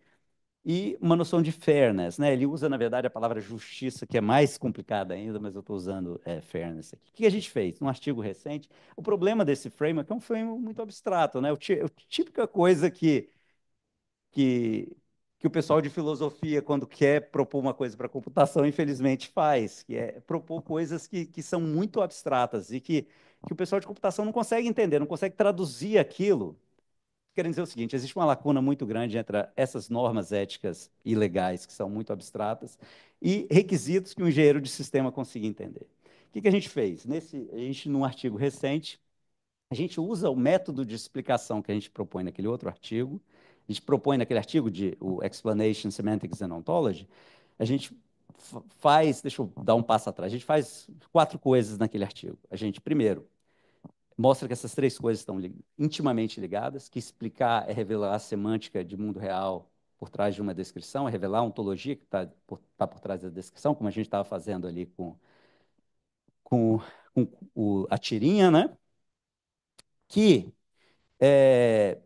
e uma noção de fairness, né? Ele usa, na verdade, a palavra justiça, que é mais complicada ainda, mas eu estou usando é, fairness aqui. O que a gente fez? Num artigo recente, o problema desse framework é um framework muito abstrato, né? o típica coisa que, que, que o pessoal de filosofia, quando quer propor uma coisa para computação, infelizmente faz, que é propor coisas que, que são muito abstratas e que, que o pessoal de computação não consegue entender, não consegue traduzir aquilo querendo dizer o seguinte: existe uma lacuna muito grande entre essas normas éticas e legais, que são muito abstratas, e requisitos que um engenheiro de sistema consiga entender. O que, que a gente fez? Nesse, a gente, num artigo recente, a gente usa o método de explicação que a gente propõe naquele outro artigo, a gente propõe naquele artigo de o Explanation, Semantics and Ontology, a gente faz, deixa eu dar um passo atrás, a gente faz quatro coisas naquele artigo. A gente, primeiro, mostra que essas três coisas estão intimamente ligadas, que explicar é revelar a semântica de mundo real por trás de uma descrição, é revelar a ontologia que está por, tá por trás da descrição, como a gente estava fazendo ali com, com, com o, a tirinha, né? que é,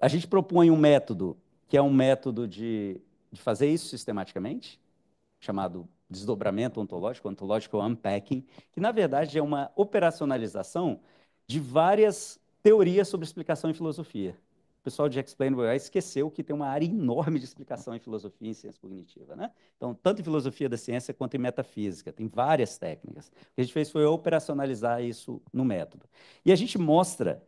a gente propõe um método, que é um método de, de fazer isso sistematicamente, chamado desdobramento ontológico, ontológico unpacking, que na verdade é uma operacionalização de várias teorias sobre explicação em filosofia. O pessoal de Explainable AI esqueceu que tem uma área enorme de explicação em filosofia e em ciência cognitiva. Né? Então, tanto em filosofia da ciência quanto em metafísica, tem várias técnicas. O que a gente fez foi operacionalizar isso no método. E a gente mostra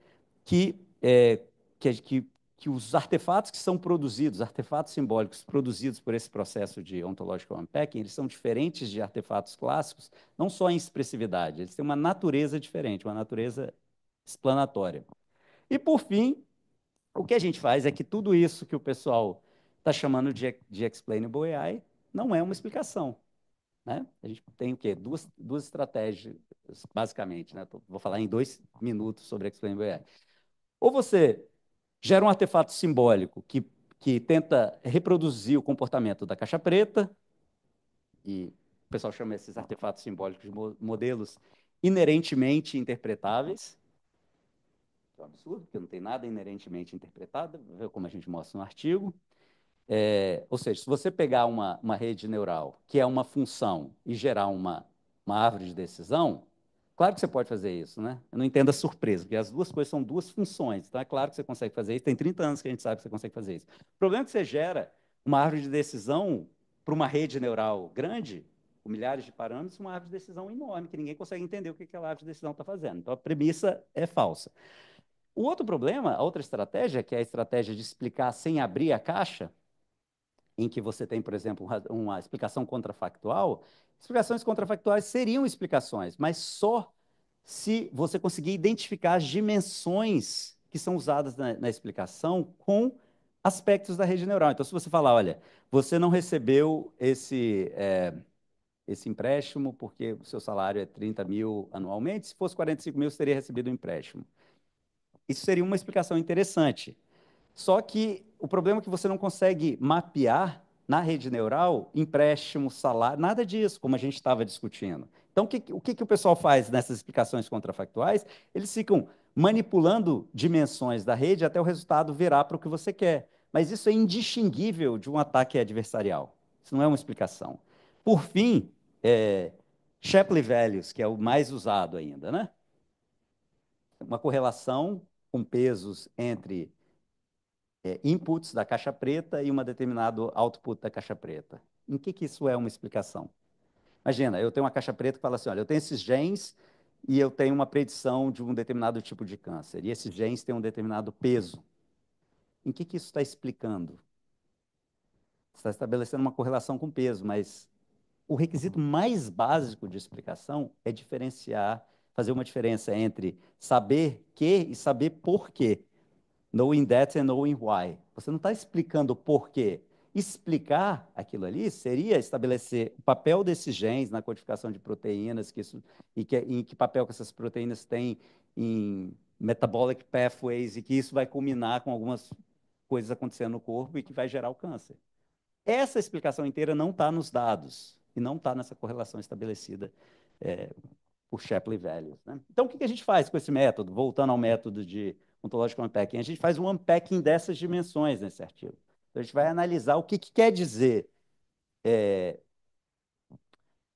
que, é, que, que que os artefatos que são produzidos, artefatos simbólicos produzidos por esse processo de ontológico unpacking, eles são diferentes de artefatos clássicos, não só em expressividade, eles têm uma natureza diferente, uma natureza explanatória. E, por fim, o que a gente faz é que tudo isso que o pessoal está chamando de, de explainable AI não é uma explicação. Né? A gente tem o quê? Duas, duas estratégias, basicamente. Né? Vou falar em dois minutos sobre explainable AI. Ou você gera um artefato simbólico que, que tenta reproduzir o comportamento da caixa preta, e o pessoal chama esses artefatos simbólicos de modelos inerentemente interpretáveis. É um absurdo, porque não tem nada inerentemente interpretado, como a gente mostra no artigo. É, ou seja, se você pegar uma, uma rede neural, que é uma função, e gerar uma, uma árvore de decisão, Claro que você pode fazer isso, né? Eu não entendo a surpresa, porque as duas coisas são duas funções, tá? claro que você consegue fazer isso, tem 30 anos que a gente sabe que você consegue fazer isso. O problema é que você gera uma árvore de decisão para uma rede neural grande, com milhares de parâmetros, uma árvore de decisão enorme, que ninguém consegue entender o que aquela árvore de decisão está fazendo. Então, a premissa é falsa. O outro problema, a outra estratégia, que é a estratégia de explicar sem abrir a caixa, em que você tem, por exemplo, uma explicação contrafactual, Explicações contrafactuais seriam explicações, mas só se você conseguir identificar as dimensões que são usadas na, na explicação com aspectos da rede neural. Então, se você falar, olha, você não recebeu esse, é, esse empréstimo porque o seu salário é 30 mil anualmente, se fosse 45 mil, você teria recebido o um empréstimo. Isso seria uma explicação interessante. Só que o problema é que você não consegue mapear na rede neural, empréstimo, salário, nada disso, como a gente estava discutindo. Então, o, que, o que, que o pessoal faz nessas explicações contrafactuais? Eles ficam manipulando dimensões da rede até o resultado virar para o que você quer. Mas isso é indistinguível de um ataque adversarial. Isso não é uma explicação. Por fim, é, Shapley Values, que é o mais usado ainda, né? Uma correlação com pesos entre é, inputs da caixa preta e um determinado output da caixa preta. Em que, que isso é uma explicação? Imagina, eu tenho uma caixa preta que fala assim, olha, eu tenho esses genes e eu tenho uma predição de um determinado tipo de câncer, e esses genes têm um determinado peso. Em que, que isso está explicando? Está estabelecendo uma correlação com peso, mas o requisito mais básico de explicação é diferenciar, fazer uma diferença entre saber que e saber por quê knowing that and knowing why. Você não está explicando o porquê. Explicar aquilo ali seria estabelecer o papel desses genes na codificação de proteínas que isso, e, que, e que papel que essas proteínas têm em metabolic pathways e que isso vai culminar com algumas coisas acontecendo no corpo e que vai gerar o câncer. Essa explicação inteira não está nos dados e não está nessa correlação estabelecida é, por Shapley Values. Né? Então, o que, que a gente faz com esse método? Voltando ao método de ontológico unpacking. A gente faz um unpacking dessas dimensões nesse artigo. Então, a gente vai analisar o que, que quer dizer é,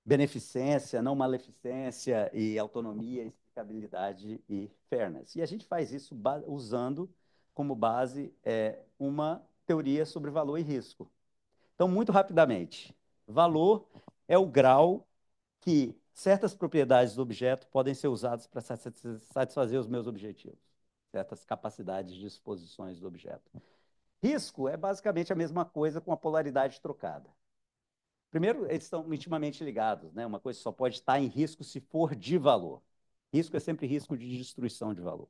beneficência, não maleficência e autonomia, explicabilidade e fairness. E a gente faz isso usando como base é, uma teoria sobre valor e risco. Então, muito rapidamente, valor é o grau que certas propriedades do objeto podem ser usadas para satisfazer os meus objetivos certas capacidades e disposições do objeto. Risco é basicamente a mesma coisa com a polaridade trocada. Primeiro, eles estão intimamente ligados, né? Uma coisa só pode estar em risco se for de valor. Risco é sempre risco de destruição de valor.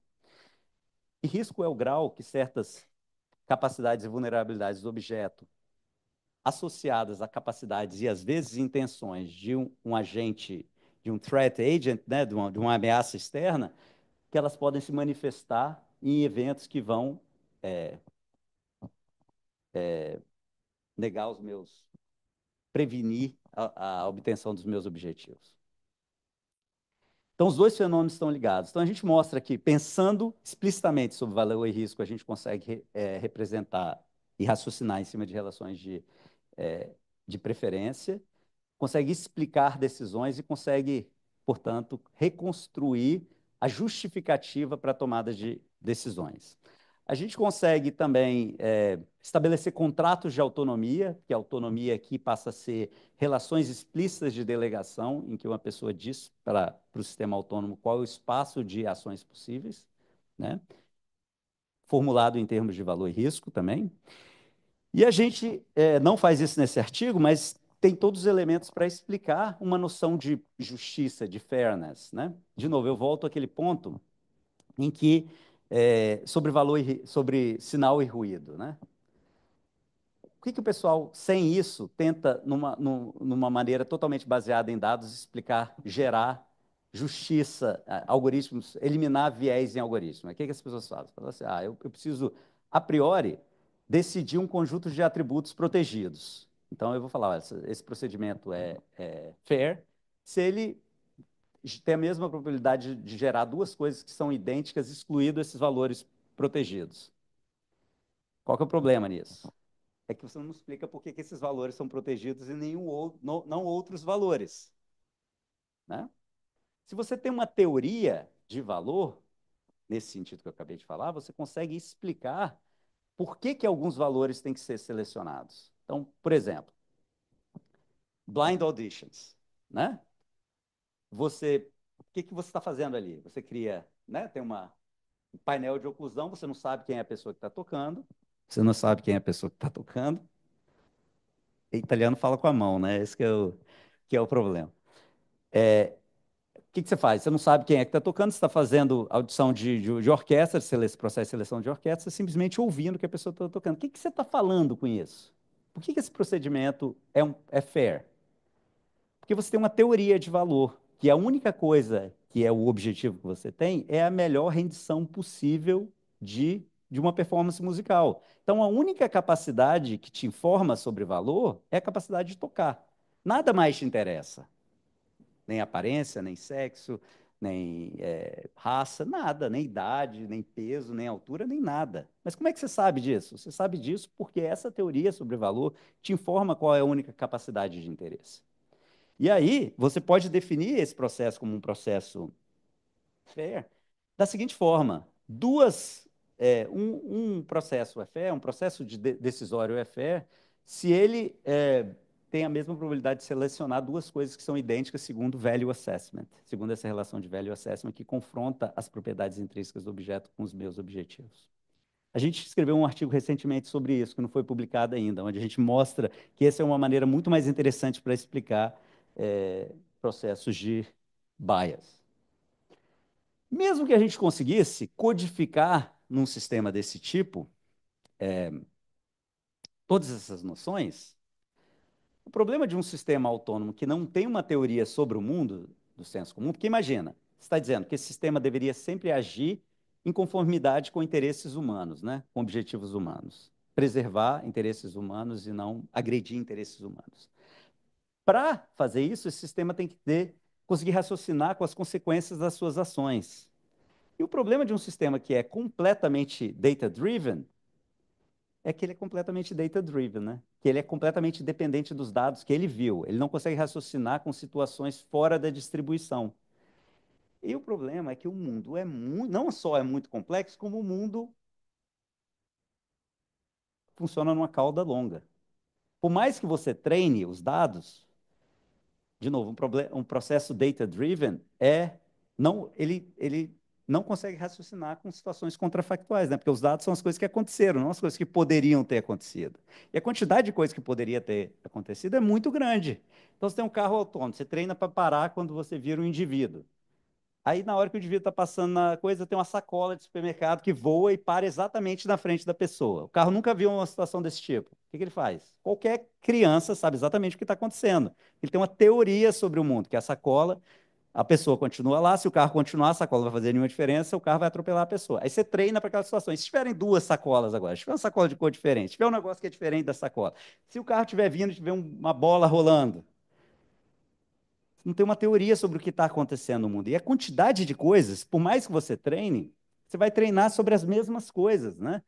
E risco é o grau que certas capacidades e vulnerabilidades do objeto, associadas a capacidades e às vezes intenções de um, um agente, de um threat agent, né, de uma, de uma ameaça externa, que elas podem se manifestar em eventos que vão é, é, negar os meus, prevenir a, a obtenção dos meus objetivos. Então, os dois fenômenos estão ligados. Então, a gente mostra que, pensando explicitamente sobre valor e risco, a gente consegue é, representar e raciocinar em cima de relações de, é, de preferência, consegue explicar decisões e consegue, portanto, reconstruir a justificativa para tomadas de decisões. A gente consegue também é, estabelecer contratos de autonomia, que a autonomia aqui passa a ser relações explícitas de delegação, em que uma pessoa diz para o sistema autônomo qual é o espaço de ações possíveis, né? formulado em termos de valor e risco também. E a gente é, não faz isso nesse artigo, mas tem todos os elementos para explicar uma noção de justiça, de fairness. Né? De novo, eu volto àquele ponto em que é, sobre valor e, sobre sinal e ruído. Né? O que, que o pessoal, sem isso, tenta, numa, numa maneira totalmente baseada em dados, explicar, gerar justiça, algoritmos, eliminar viés em algoritmo? O que, que as pessoas fazem? Falam assim, ah, eu, eu preciso, a priori, decidir um conjunto de atributos protegidos. Então, eu vou falar, olha, esse procedimento é, é fair se ele tem a mesma probabilidade de gerar duas coisas que são idênticas, excluindo esses valores protegidos. Qual que é o problema nisso? É que você não explica por que, que esses valores são protegidos e nenhum ou, não, não outros valores. Né? Se você tem uma teoria de valor, nesse sentido que eu acabei de falar, você consegue explicar por que, que alguns valores têm que ser selecionados. Então, por exemplo, blind auditions, né? Você, o que, que você está fazendo ali? Você cria, né? Tem uma, um painel de oclusão, você não sabe quem é a pessoa que está tocando, você não sabe quem é a pessoa que está tocando. O italiano fala com a mão, né? Esse que é o, que é o problema. É, o que, que, você faz? Você não sabe quem é que está tocando, você está fazendo audição de, de, de orquestra, esse processo de seleção de orquestra, simplesmente ouvindo o que a pessoa está tocando. O que, que você está falando com isso? Por que, esse procedimento é, um, é fair? Porque você tem uma teoria de valor, que a única coisa que é o objetivo que você tem é a melhor rendição possível de, de uma performance musical. Então, a única capacidade que te informa sobre valor é a capacidade de tocar. Nada mais te interessa. Nem aparência, nem sexo, nem é, raça, nada, nem idade, nem peso, nem altura, nem nada. Mas como é que você sabe disso? Você sabe disso porque essa teoria sobre valor te informa qual é a única capacidade de interesse. E aí, você pode definir esse processo como um processo fair da seguinte forma: duas, é, um, um, processo é fair, um processo de decisório é fair, se ele é, tem a mesma probabilidade de selecionar duas coisas que são idênticas segundo value assessment, segundo essa relação de value assessment que confronta as propriedades intrínsecas do objeto com os meus objetivos. A gente escreveu um artigo recentemente sobre isso, que não foi publicado ainda, onde a gente mostra que essa é uma maneira muito mais interessante para explicar é, processos de bias. Mesmo que a gente conseguisse codificar num sistema desse tipo é, todas essas noções, o problema de um sistema autônomo que não tem uma teoria sobre o mundo, do senso comum, porque imagina, você está dizendo que esse sistema deveria sempre agir em conformidade com interesses humanos, né? com objetivos humanos. Preservar interesses humanos e não agredir interesses humanos. Para fazer isso, esse sistema tem que ter, conseguir raciocinar com as consequências das suas ações. E o problema de um sistema que é completamente data-driven é que ele é completamente data-driven, né? Que ele é completamente dependente dos dados que ele viu. Ele não consegue raciocinar com situações fora da distribuição. E o problema é que o mundo é muito, não só é muito complexo, como o mundo funciona numa cauda longa. Por mais que você treine os dados, de novo, um, um processo data-driven é não ele, ele não consegue raciocinar com situações contrafactuais, né? porque os dados são as coisas que aconteceram, não as coisas que poderiam ter acontecido. E a quantidade de coisas que poderia ter acontecido é muito grande. Então, você tem um carro autônomo, você treina para parar quando você vira um indivíduo. Aí, na hora que o indivíduo está passando na coisa, tem uma sacola de supermercado que voa e para exatamente na frente da pessoa. O carro nunca viu uma situação desse tipo. O que, que ele faz? Qualquer criança sabe exatamente o que está acontecendo. Ele tem uma teoria sobre o mundo, que é a sacola a pessoa continua lá, se o carro continuar, a sacola vai fazer nenhuma diferença, o carro vai atropelar a pessoa. Aí você treina para aquela situação. E se tiverem duas sacolas agora, se tiver uma sacola de cor diferente, se tiver um negócio que é diferente da sacola, se o carro estiver vindo e tiver uma bola rolando, não tem uma teoria sobre o que está acontecendo no mundo. E a quantidade de coisas, por mais que você treine, você vai treinar sobre as mesmas coisas, né?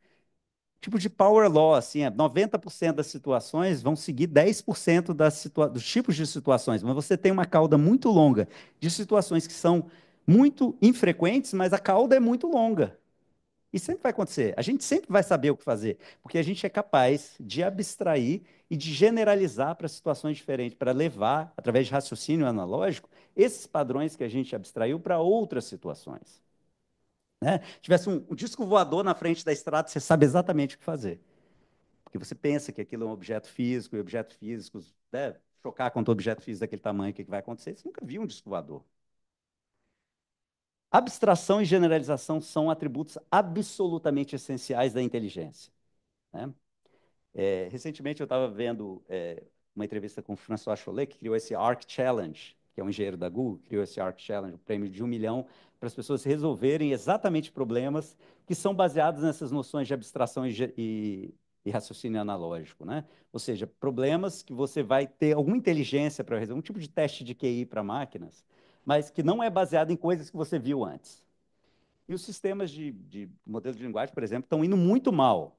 tipo de power law, assim, 90% é, das situações vão seguir 10% das situa dos tipos de situações, mas você tem uma cauda muito longa de situações que são muito infrequentes, mas a cauda é muito longa. E sempre vai acontecer. A gente sempre vai saber o que fazer, porque a gente é capaz de abstrair e de generalizar para situações diferentes, para levar, através de raciocínio analógico, esses padrões que a gente abstraiu para outras situações. Né? Tivesse um, um disco voador na frente da estrada, você sabe exatamente o que fazer. Porque você pensa que aquilo é um objeto físico, e objetos físicos, deve né, chocar contra objeto físico daquele tamanho, o que, que vai acontecer? Você nunca viu um disco voador. Abstração e generalização são atributos absolutamente essenciais da inteligência. Né? É, recentemente eu estava vendo é, uma entrevista com o François Chollet, que criou esse ARC Challenge, que é um engenheiro da Google, criou esse ARC Challenge, um prêmio de um milhão para as pessoas resolverem exatamente problemas que são baseados nessas noções de abstração e, e, e raciocínio analógico, né? Ou seja, problemas que você vai ter alguma inteligência para resolver, um tipo de teste de QI para máquinas, mas que não é baseado em coisas que você viu antes. E os sistemas de, de modelo de linguagem, por exemplo, estão indo muito mal,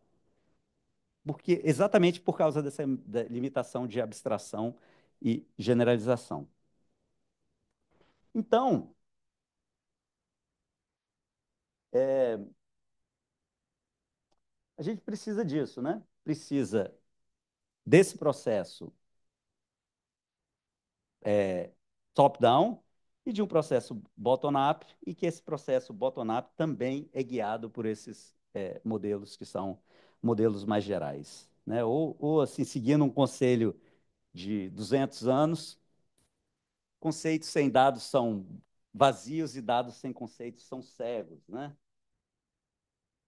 porque exatamente por causa dessa limitação de abstração e generalização. Então, é, a gente precisa disso, né? Precisa desse processo é, top-down e de um processo bottom-up, e que esse processo bottom-up também é guiado por esses é, modelos que são modelos mais gerais. Né? Ou, ou, assim, seguindo um conselho de 200 anos, conceitos sem dados são vazios e dados sem conceitos são cegos. Né?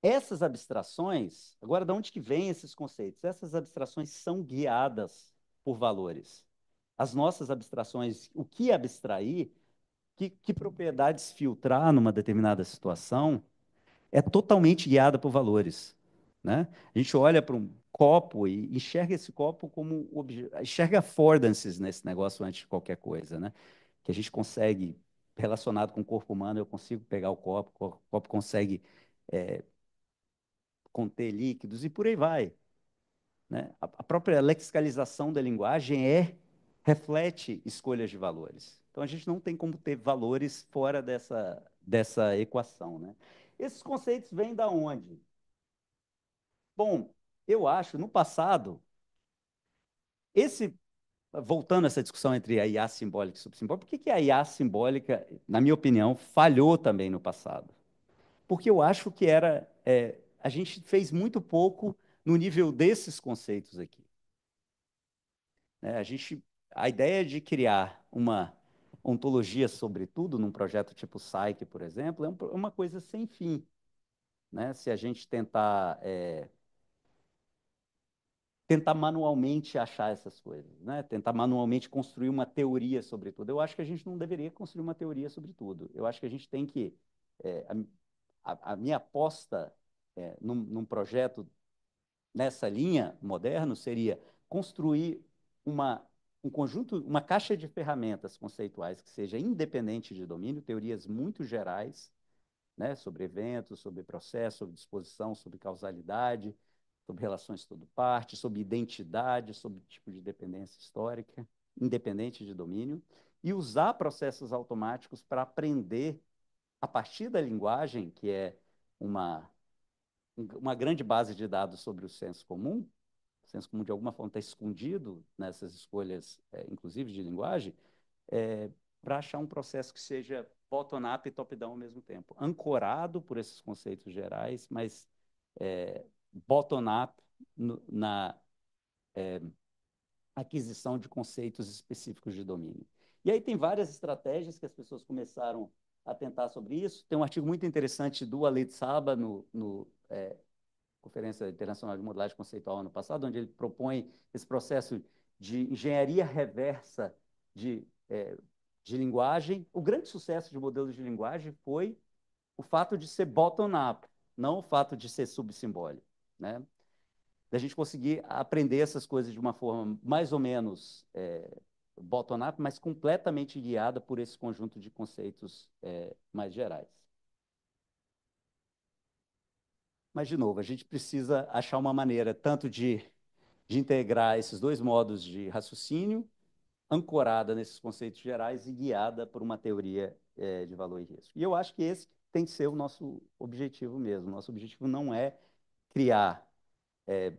Essas abstrações, agora de onde que vêm esses conceitos? Essas abstrações são guiadas por valores. As nossas abstrações, o que abstrair, que, que propriedades filtrar numa determinada situação, é totalmente guiada por valores. Né? A gente olha para um copo e enxerga esse copo como enxerga affordances nesse negócio antes de qualquer coisa, né? Que a gente consegue relacionado com o corpo humano, eu consigo pegar o copo, o copo consegue é, conter líquidos e por aí vai. Né? A própria lexicalização da linguagem é reflete escolhas de valores. Então a gente não tem como ter valores fora dessa, dessa equação. Né? Esses conceitos vêm da onde? Bom, eu acho, no passado, esse voltando a essa discussão entre a IA simbólica e subsimbólica, por que, que a IA simbólica, na minha opinião, falhou também no passado? Porque eu acho que era é, a gente fez muito pouco no nível desses conceitos aqui. Né, a gente, a ideia de criar uma ontologia, sobretudo num projeto tipo Psyche, por exemplo, é uma coisa sem fim. Né? Se a gente tentar é, tentar manualmente achar essas coisas, né? Tentar manualmente construir uma teoria sobre tudo. Eu acho que a gente não deveria construir uma teoria sobre tudo. Eu acho que a gente tem que é, a, a minha aposta é, num, num projeto nessa linha moderno seria construir uma um conjunto, uma caixa de ferramentas conceituais que seja independente de domínio, teorias muito gerais, né, sobre eventos, sobre processo, sobre disposição, sobre causalidade, sobre relações todo-parte, sobre identidade, sobre tipo de dependência histórica, independente de domínio, e usar processos automáticos para aprender a partir da linguagem, que é uma uma grande base de dados sobre o senso comum, o senso comum de alguma forma está escondido nessas escolhas, é, inclusive de linguagem, é, para achar um processo que seja bottom-up e top-down ao mesmo tempo, ancorado por esses conceitos gerais, mas é, bottom-up na é, aquisição de conceitos específicos de domínio. E aí tem várias estratégias que as pessoas começaram a tentar sobre isso. Tem um artigo muito interessante do Alid Saba no, no é, Conferência Internacional de Modelagem Conceitual ano passado, onde ele propõe esse processo de engenharia reversa de, é, de linguagem. O grande sucesso de modelos de linguagem foi o fato de ser bottom-up, não o fato de ser subsimbólico. Né? Da gente conseguir aprender essas coisas de uma forma mais ou menos é, bottom-up, mas completamente guiada por esse conjunto de conceitos é, mais gerais. Mas, de novo, a gente precisa achar uma maneira tanto de, de integrar esses dois modos de raciocínio, ancorada nesses conceitos gerais e guiada por uma teoria é, de valor e risco. E eu acho que esse tem que ser o nosso objetivo mesmo. Nosso objetivo não é criar é,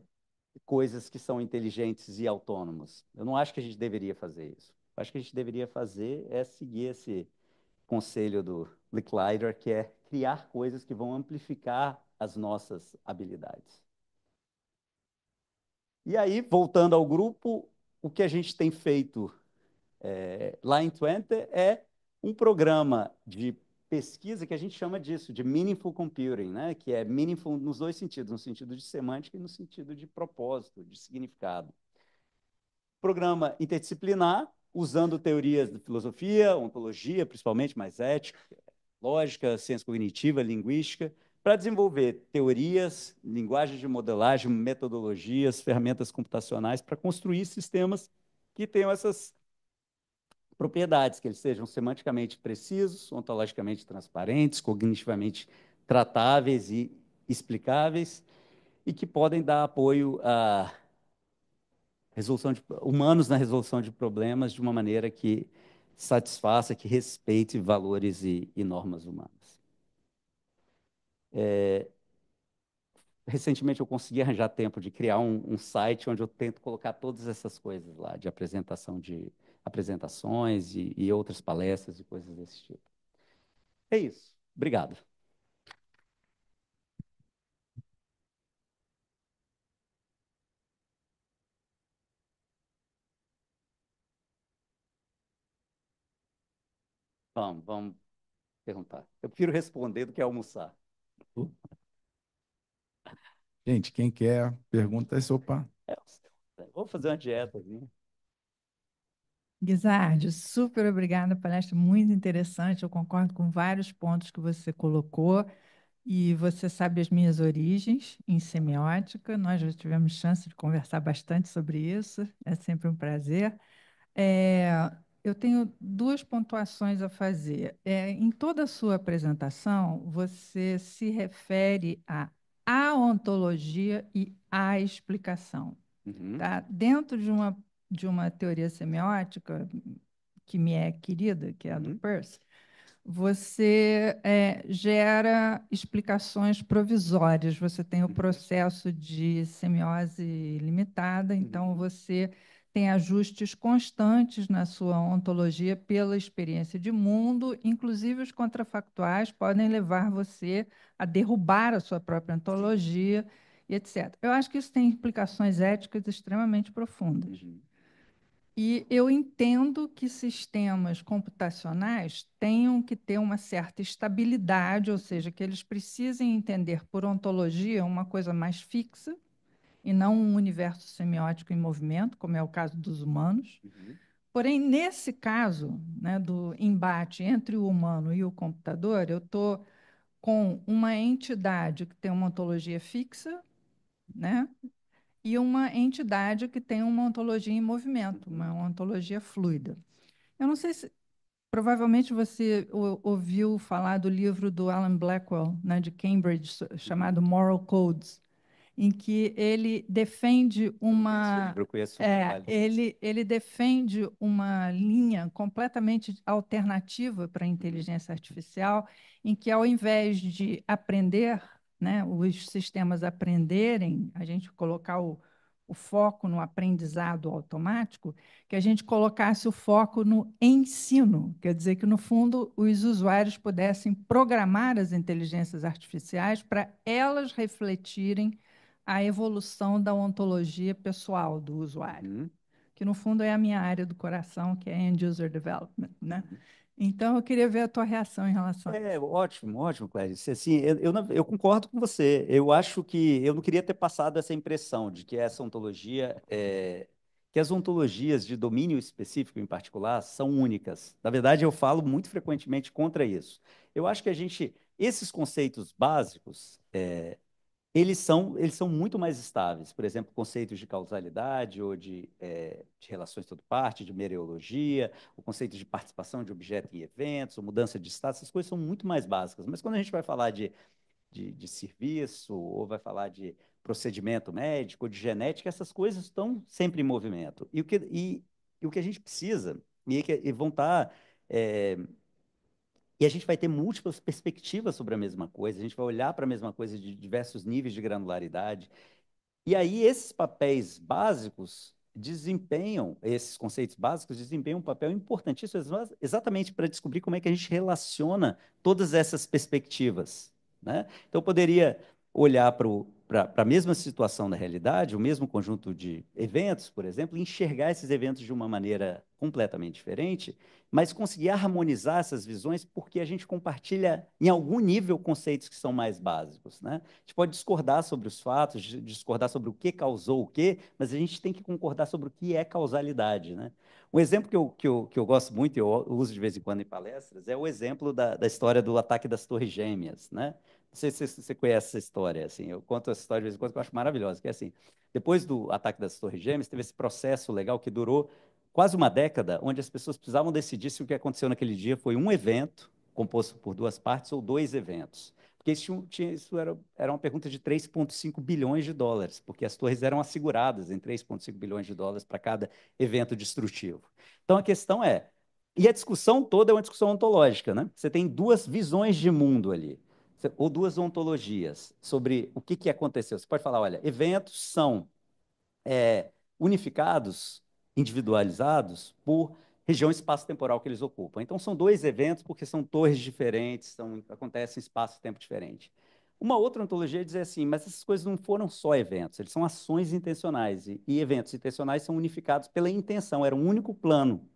coisas que são inteligentes e autônomas. Eu não acho que a gente deveria fazer isso. Eu acho que a gente deveria fazer é seguir esse conselho do Licklider, que é criar coisas que vão amplificar as nossas habilidades. E aí, voltando ao grupo, o que a gente tem feito é, lá em Twente é um programa de pesquisa que a gente chama disso, de meaningful computing, né? que é meaningful nos dois sentidos, no sentido de semântica e no sentido de propósito, de significado. Programa interdisciplinar, usando teorias de filosofia, ontologia, principalmente, mais ética, lógica, ciência cognitiva, linguística, para desenvolver teorias, linguagens de modelagem, metodologias, ferramentas computacionais para construir sistemas que tenham essas propriedades, que eles sejam semanticamente precisos, ontologicamente transparentes, cognitivamente tratáveis e explicáveis, e que podem dar apoio a resolução de, humanos na resolução de problemas de uma maneira que satisfaça, que respeite valores e, e normas humanas. É, recentemente eu consegui arranjar tempo de criar um, um, site onde eu tento colocar todas essas coisas lá, de apresentação de apresentações e, e outras palestras e coisas desse tipo. É isso. Obrigado. Vamos, vamos perguntar. Eu prefiro responder do que almoçar. Gente, quem quer, pergunta é sopa. Vou fazer uma dieta aqui. Guizardi, super obrigada, palestra muito interessante. Eu concordo com vários pontos que você colocou. E você sabe as minhas origens em semiótica. Nós já tivemos chance de conversar bastante sobre isso. É sempre um prazer. É, eu tenho duas pontuações a fazer. É, em toda a sua apresentação, você se refere a a ontologia e à explicação. Uhum. Tá? Dentro de uma, de uma teoria semiótica, que me é querida, que é a do uhum. Peirce, você é, gera explicações provisórias. Você tem o uhum. processo de semiose limitada, então uhum. você tem ajustes constantes na sua ontologia pela experiência de mundo, inclusive os contrafactuais podem levar você a derrubar a sua própria ontologia e etc. Eu acho que isso tem implicações éticas extremamente profundas. Uhum. E eu entendo que sistemas computacionais tenham que ter uma certa estabilidade, ou seja, que eles precisem entender por ontologia uma coisa mais fixa e não um universo semiótico em movimento, como é o caso dos humanos. Uhum. Porém, nesse caso né, do embate entre o humano e o computador, eu estou com uma entidade que tem uma ontologia fixa, né? E uma entidade que tem uma ontologia em movimento, uma ontologia fluida. Eu não sei se provavelmente você ouviu falar do livro do Alan Blackwell, né, de Cambridge, chamado Moral Codes em que ele defende uma é, ele, ele defende uma linha completamente alternativa para a uhum. inteligência artificial, em que ao invés de aprender, né, os sistemas aprenderem, a gente colocar o, o foco no aprendizado automático, que a gente colocasse o foco no ensino, quer dizer que no fundo os usuários pudessem programar as inteligências artificiais para elas refletirem a evolução da ontologia pessoal do usuário, uhum. que no fundo é a minha área do coração, que é End User Development, né? Então, eu queria ver a tua reação em relação a é, isso. Ótimo, ótimo, Clarice. Assim, eu, eu, eu, concordo com você. Eu acho que eu não queria ter passado essa impressão de que essa ontologia, é, que as ontologias de domínio específico em particular são únicas. Na verdade, eu falo muito frequentemente contra isso. Eu acho que a gente, esses conceitos básicos, é, eles são, eles são muito mais estáveis. Por exemplo, conceitos de causalidade ou de, é, de relações todo parte, de mereologia, o conceito de participação de objeto em eventos, ou mudança de status, essas coisas são muito mais básicas. Mas quando a gente vai falar de, de, de serviço, ou vai falar de procedimento médico, ou de genética, essas coisas estão sempre em movimento. E o que, e, e o que a gente precisa, e, é que, e vão estar. Tá, é, e a gente vai ter múltiplas perspectivas sobre a mesma coisa, a gente vai olhar para a mesma coisa de diversos níveis de granularidade. E aí, esses papéis básicos desempenham, esses conceitos básicos desempenham um papel importantíssimo exatamente para descobrir como é que a gente relaciona todas essas perspectivas. Né? Então, eu poderia olhar para o para a mesma situação da realidade, o mesmo conjunto de eventos, por exemplo, enxergar esses eventos de uma maneira completamente diferente, mas conseguir harmonizar essas visões porque a gente compartilha, em algum nível, conceitos que são mais básicos. Né? A gente pode discordar sobre os fatos, discordar sobre o que causou o quê, mas a gente tem que concordar sobre o que é causalidade. Né? Um exemplo que eu, que eu, que eu gosto muito e eu uso de vez em quando em palestras é o exemplo da, da história do ataque das Torres Gêmeas. Né? Não sei se você conhece essa história, assim, eu conto essa história de vez em quando, que eu acho maravilhosa, que é assim, depois do ataque das Torres Gêmeas, teve esse processo legal que durou quase uma década, onde as pessoas precisavam decidir se o que aconteceu naquele dia foi um evento composto por duas partes ou dois eventos. Porque isso, tinha, isso era, era uma pergunta de 3,5 bilhões de dólares, porque as torres eram asseguradas em 3,5 bilhões de dólares para cada evento destrutivo. Então a questão é, e a discussão toda é uma discussão ontológica, né? Você tem duas visões de mundo ali ou duas ontologias sobre o que, que aconteceu. Você pode falar, olha, eventos são é, unificados, individualizados por região espaço-temporal que eles ocupam. Então são dois eventos porque são torres diferentes, são, acontecem espaço-tempo diferente. Uma outra ontologia é dizer assim, mas essas coisas não foram só eventos, eles são ações intencionais e, e eventos intencionais são unificados pela intenção, era um único plano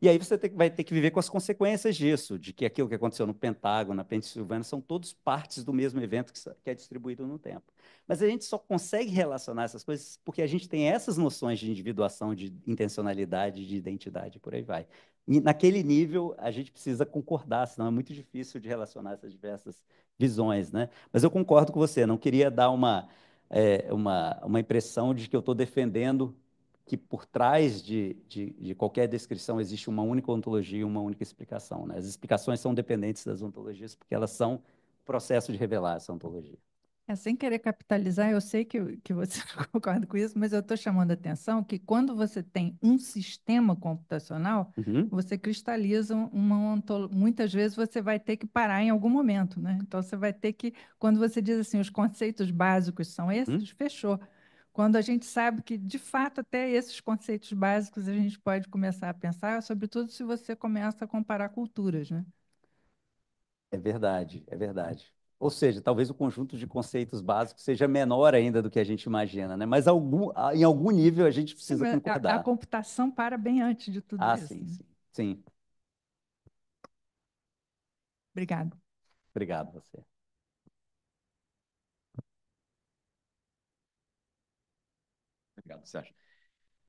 e aí você vai ter que viver com as consequências disso, de que aquilo que aconteceu no Pentágono, na Pensilvânia, são todos partes do mesmo evento que é distribuído no tempo. Mas a gente só consegue relacionar essas coisas porque a gente tem essas noções de individuação, de intencionalidade, de identidade, por aí vai. E naquele nível, a gente precisa concordar, senão é muito difícil de relacionar essas diversas visões. Né? Mas eu concordo com você, não queria dar uma, é, uma, uma impressão de que eu estou defendendo que por trás de, de, de, qualquer descrição existe uma única ontologia e uma única explicação. Né? As explicações são dependentes das ontologias porque elas são processo de revelar essa ontologia. É, sem querer capitalizar, eu sei que, que você concorda com isso, mas eu estou chamando a atenção que quando você tem um sistema computacional, uhum. você cristaliza uma ontologia. Muitas vezes você vai ter que parar em algum momento, né? Então você vai ter que, quando você diz assim, os conceitos básicos são esses, uhum. fechou quando a gente sabe que, de fato, até esses conceitos básicos a gente pode começar a pensar, sobretudo se você começa a comparar culturas, né? É verdade, é verdade. Ou seja, talvez o conjunto de conceitos básicos seja menor ainda do que a gente imagina, né? Mas algum, em algum nível a gente precisa sim, concordar. A, a, computação para bem antes de tudo ah, isso. Ah, sim, né? sim, sim. Obrigado. Obrigado você. Obrigado, Sérgio.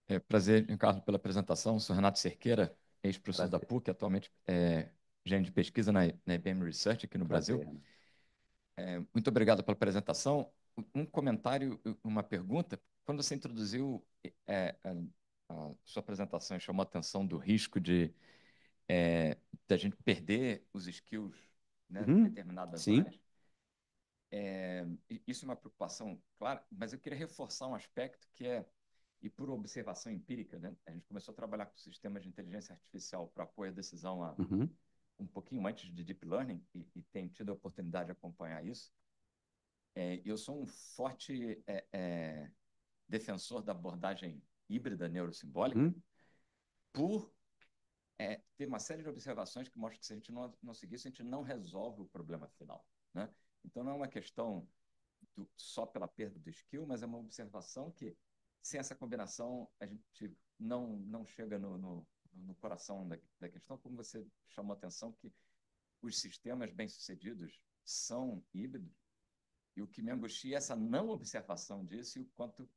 É, prazer, Ricardo, pela apresentação. Sou Renato Cerqueira, ex-professor da PUC, atualmente é, gerente de pesquisa na, na IBM Research aqui no prazer, Brasil. É, muito obrigado pela apresentação. Um comentário, uma pergunta. Quando você introduziu é, a, a, sua apresentação e chamou a atenção do risco de é, a gente perder os skills né, uhum. em determinadas Sim. áreas, é, isso é uma preocupação, clara, mas eu queria reforçar um aspecto que é, e por observação empírica, né? a gente começou a trabalhar com sistemas de inteligência artificial para apoio à decisão há, uhum. um pouquinho antes de Deep Learning, e, e tem tido a oportunidade de acompanhar isso. É, eu sou um forte é, é, defensor da abordagem híbrida neurosimbólica uhum. por é, ter uma série de observações que mostram que se a gente não, não seguir isso, a gente não resolve o problema final. Né? Então, não é uma questão do, só pela perda do skill, mas é uma observação que, sem essa combinação, a gente não, não chega no, no, no coração da, da questão, como você chamou a atenção, que os sistemas bem-sucedidos são híbridos, e o que me angustia é essa não observação disso e o quanto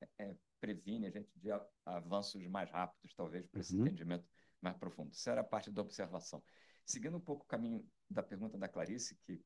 é, é previne a gente de avanços mais rápidos, talvez, para esse uhum. entendimento mais profundo. Isso era a parte da observação. Seguindo um pouco o caminho da pergunta da Clarice, que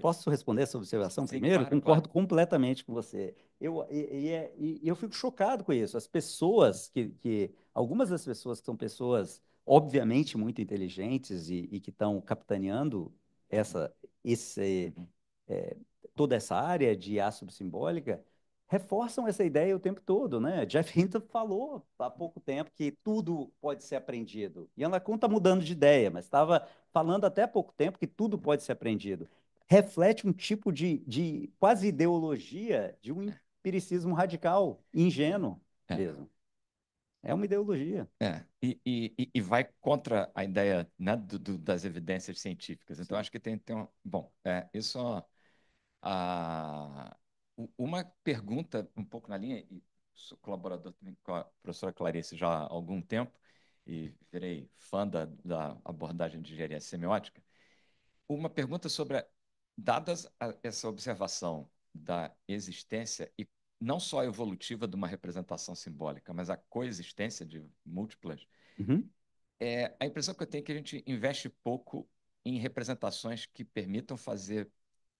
Posso responder essa observação Sim, primeiro? Claro, Concordo claro. completamente com você. Eu, e, é, e, e, eu fico chocado com isso. As pessoas que, que, Algumas das pessoas que são pessoas, obviamente, muito inteligentes e, e que estão capitaneando essa, esse, uhum. é, toda essa área de IA simbólica, reforçam essa ideia o tempo todo, né? Jeff Hinton falou há pouco tempo que tudo pode ser aprendido. E Ana Kuhn está mudando de ideia, mas estava falando até há pouco tempo que tudo pode ser aprendido reflete um tipo de, de quase ideologia de um empiricismo radical, ingênuo é. mesmo. É uma ideologia. É. E, e, e vai contra a ideia né, do, do, das evidências científicas. Então, acho que tem, tem um. Bom, é, eu só. A, uma pergunta, um pouco na linha, e sou colaborador também com a professora Clarice já há algum tempo, e virei fã da, da abordagem de engenharia semiótica. Uma pergunta sobre a dadas a, essa observação da existência e não só evolutiva de uma representação simbólica, mas a coexistência de múltiplas, uhum. é, a impressão que eu tenho é que a gente investe pouco em representações que permitam fazer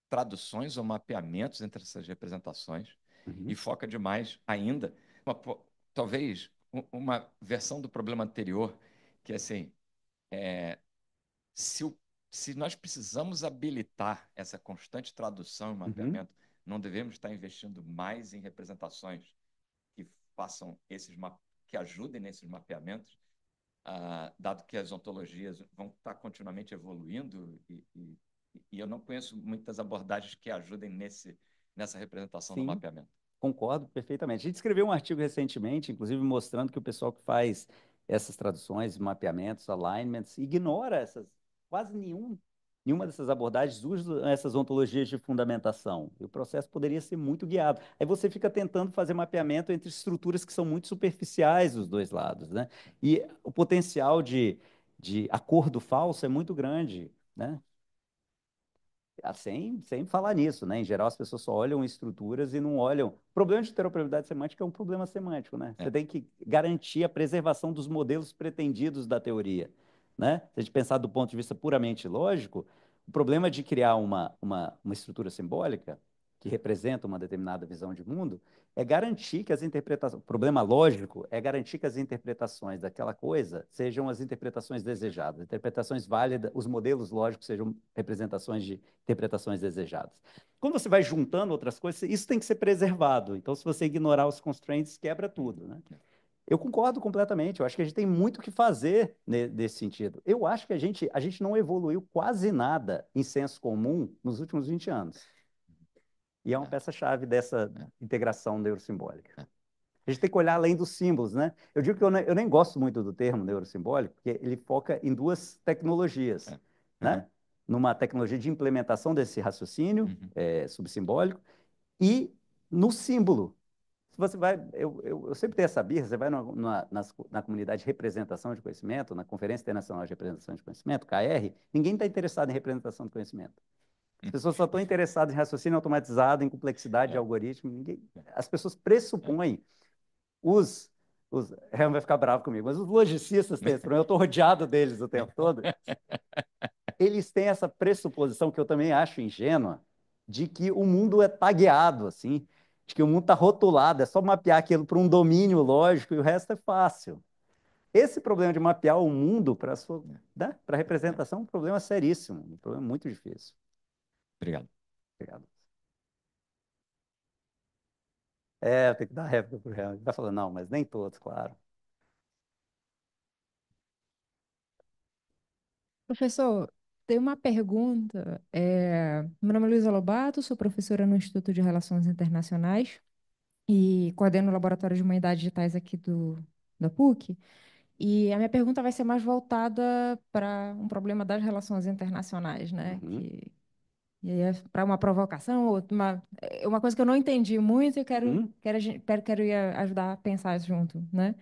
traduções ou mapeamentos entre essas representações uhum. e foca demais ainda, uma, talvez, uma versão do problema anterior, que é assim, é, se o se nós precisamos habilitar essa constante tradução e uhum. mapeamento, uhum. não devemos estar investindo mais em representações que façam esses que ajudem nesses mapeamentos, uh, dado que as ontologias vão estar continuamente evoluindo e, e, e, eu não conheço muitas abordagens que ajudem nesse nessa representação Sim. do mapeamento. Concordo perfeitamente. A gente escreveu um artigo recentemente, inclusive mostrando que o pessoal que faz essas traduções, mapeamentos, alignments, ignora essas quase nenhum, nenhuma dessas abordagens usa essas ontologias de fundamentação. E o processo poderia ser muito guiado. Aí você fica tentando fazer mapeamento entre estruturas que são muito superficiais dos dois lados. Né? E o potencial de, de acordo falso é muito grande. Né? Ah, sem, sem falar nisso, né? Em geral, as pessoas só olham estruturas e não olham. O problema de interoperabilidade semântica é um problema semântico, né? É. Você tem que garantir a preservação dos modelos pretendidos da teoria né? Se a gente pensar do ponto de vista puramente lógico, o problema de criar uma, uma, uma estrutura simbólica que representa uma determinada visão de mundo é garantir que as interpretações. O problema lógico é garantir que as interpretações daquela coisa sejam as interpretações desejadas, interpretações válidas, os modelos lógicos sejam representações de interpretações desejadas. Quando você vai juntando outras coisas, isso tem que ser preservado. Então, se você ignorar os constraints, quebra tudo. Né? Eu concordo completamente. Eu acho que a gente tem muito o que fazer nesse sentido. Eu acho que a gente, a gente não evoluiu quase nada em senso comum nos últimos 20 anos. E é uma é. peça-chave dessa é. integração neurosimbólica. É. A gente tem que olhar além dos símbolos, né? Eu digo que eu, eu nem gosto muito do termo neurosimbólico, porque ele foca em duas tecnologias, é. né? Uhum. Numa tecnologia de implementação desse raciocínio uhum. é, subsimbólico e no símbolo, se você vai, eu, eu, eu sempre tenho essa birra, você vai na, na, nas, na comunidade de representação de conhecimento, na Conferência Internacional de Representação de Conhecimento, KR, ninguém está interessado em representação de conhecimento. As pessoas só estão interessadas em raciocínio automatizado, em complexidade de é. algoritmo. Ninguém... É. As pessoas pressupõem os. os é, vai ficar bravo comigo, mas os logicistas têm esse problema. Eu estou rodeado deles o tempo todo. Eles têm essa pressuposição, que eu também acho ingênua, de que o mundo é tagueado, assim de que o mundo está rotulado, é só mapear aquilo para um domínio lógico e o resto é fácil. Esse problema de mapear o mundo para né? a representação é um problema seríssimo, um problema muito difícil. Obrigado. Obrigado. É, tem que dar réplica para o Real. Ele vai tá falando, não, mas nem todos, claro. Professor, tem uma pergunta. É, Meu nome é Luísa Lobato, sou professora no Instituto de Relações Internacionais e coordeno o Laboratório de Humanidades Digitais aqui do, da PUC. E a minha pergunta vai ser mais voltada para um problema das relações internacionais, né? Uhum. Que, e aí é para uma provocação, uma, é uma coisa que eu não entendi muito e uhum. quero, quero, quero, quero ajudar a pensar junto, né?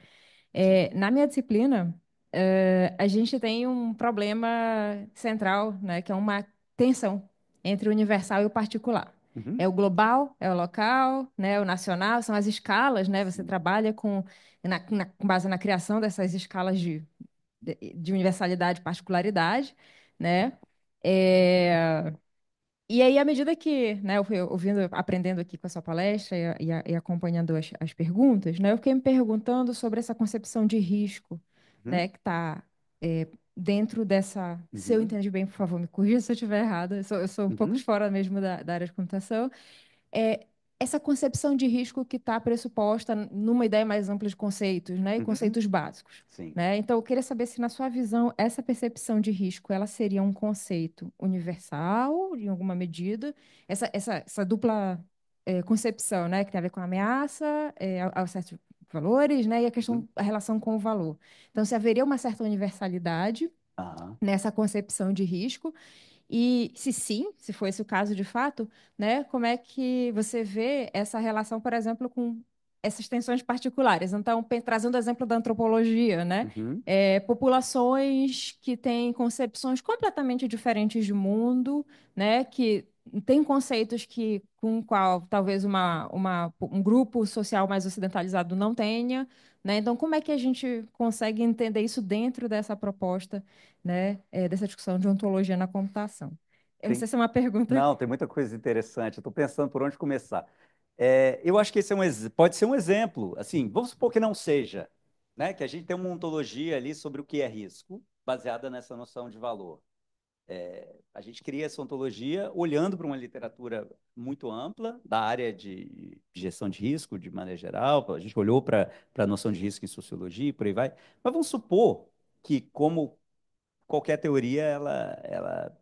É, na minha disciplina, uh, a gente tem um problema central, né, que é uma tensão entre o universal e o particular. Uhum. É o global, é o local, né, o nacional, são as escalas, né? Você trabalha com, na, na, com base na criação dessas escalas de, de, de universalidade e particularidade, né? É... E aí, à medida que né, eu fui ouvindo, aprendendo aqui com a sua palestra e, e, e acompanhando as, as, perguntas, né, eu fiquei me perguntando sobre essa concepção de risco Uhum. né, que está é, eh, dentro dessa. Uhum. Se eu uhum. entendi bem, por favor, me corrija se eu estiver errada, eu sou, eu sou um uhum. pouco de fora mesmo da, da área de computação. É, essa concepção de risco que está pressuposta numa ideia mais ampla de conceitos, né, e uhum. conceitos básicos, Sim. né? Então, eu queria saber se, na sua visão, essa percepção de risco, ela seria um conceito universal, em alguma medida, essa, essa, essa dupla é, concepção, né, que tem a ver com ameaça, é, eh, ao certo valores, né? E a questão, uhum. a relação com o valor. Então, se haveria uma certa universalidade nessa concepção de risco. E se sim, se fosse o caso de fato, né, como é que você vê essa relação, por exemplo, com essas tensões particulares? Então, trazendo o exemplo da antropologia, né? Uhum. É, populações que têm concepções completamente diferentes de mundo, né? Que tem conceitos que com o qual talvez uma, uma, um grupo social mais ocidentalizado não tenha, né? Então, como é que a gente consegue entender isso dentro dessa proposta, né? É, dessa discussão de ontologia na computação? Eu tem... não sei se é uma pergunta. Não, tem muita coisa interessante. Estou pensando por onde começar. É, eu acho que esse é um, pode ser um exemplo. Assim, vamos supor que não seja, né? Que a gente tem uma ontologia ali sobre o que é risco, baseada nessa noção de valor. É, a gente cria essa ontologia olhando para uma literatura muito ampla da área de gestão de risco, de maneira geral. A gente olhou para a noção de risco em sociologia e por aí vai. Mas vamos supor que, como qualquer teoria, ela, ela,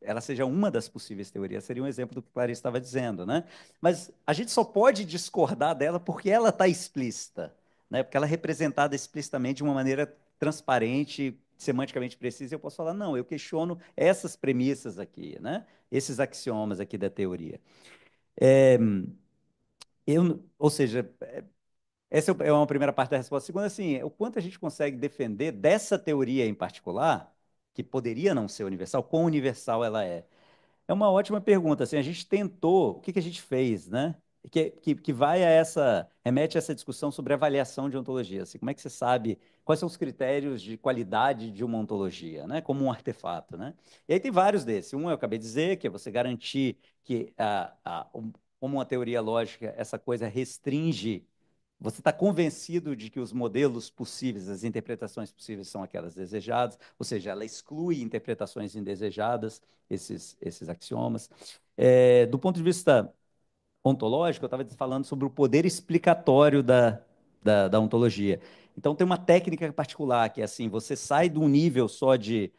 ela seja uma das possíveis teorias. Seria um exemplo do que Clarice estava dizendo. Né? Mas a gente só pode discordar dela porque ela está explícita, né? porque ela é representada explicitamente de uma maneira transparente, semanticamente precisa, eu posso falar, não, eu questiono essas premissas aqui, né? esses axiomas aqui da teoria. É, eu, ou seja, é, essa é, é uma primeira parte da resposta. A segunda, assim, é o quanto a gente consegue defender dessa teoria em particular, que poderia não ser universal, quão universal ela é? É uma ótima pergunta. Assim, a gente tentou, o que, que a gente fez, né? que, que, que, vai a essa, remete a essa discussão sobre avaliação de ontologia. Assim, como é que você sabe quais são os critérios de qualidade de uma ontologia, né? como um artefato? Né? E aí tem vários desses. Um eu acabei de dizer, que é você garantir que, a, a, como uma teoria lógica, essa coisa restringe. Você está convencido de que os modelos possíveis, as interpretações possíveis são aquelas desejadas, ou seja, ela exclui interpretações indesejadas, esses, esses axiomas. É, do ponto de vista ontológico, eu estava falando sobre o poder explicatório da, da, da ontologia. Então, tem uma técnica particular que é assim: você sai de um nível só de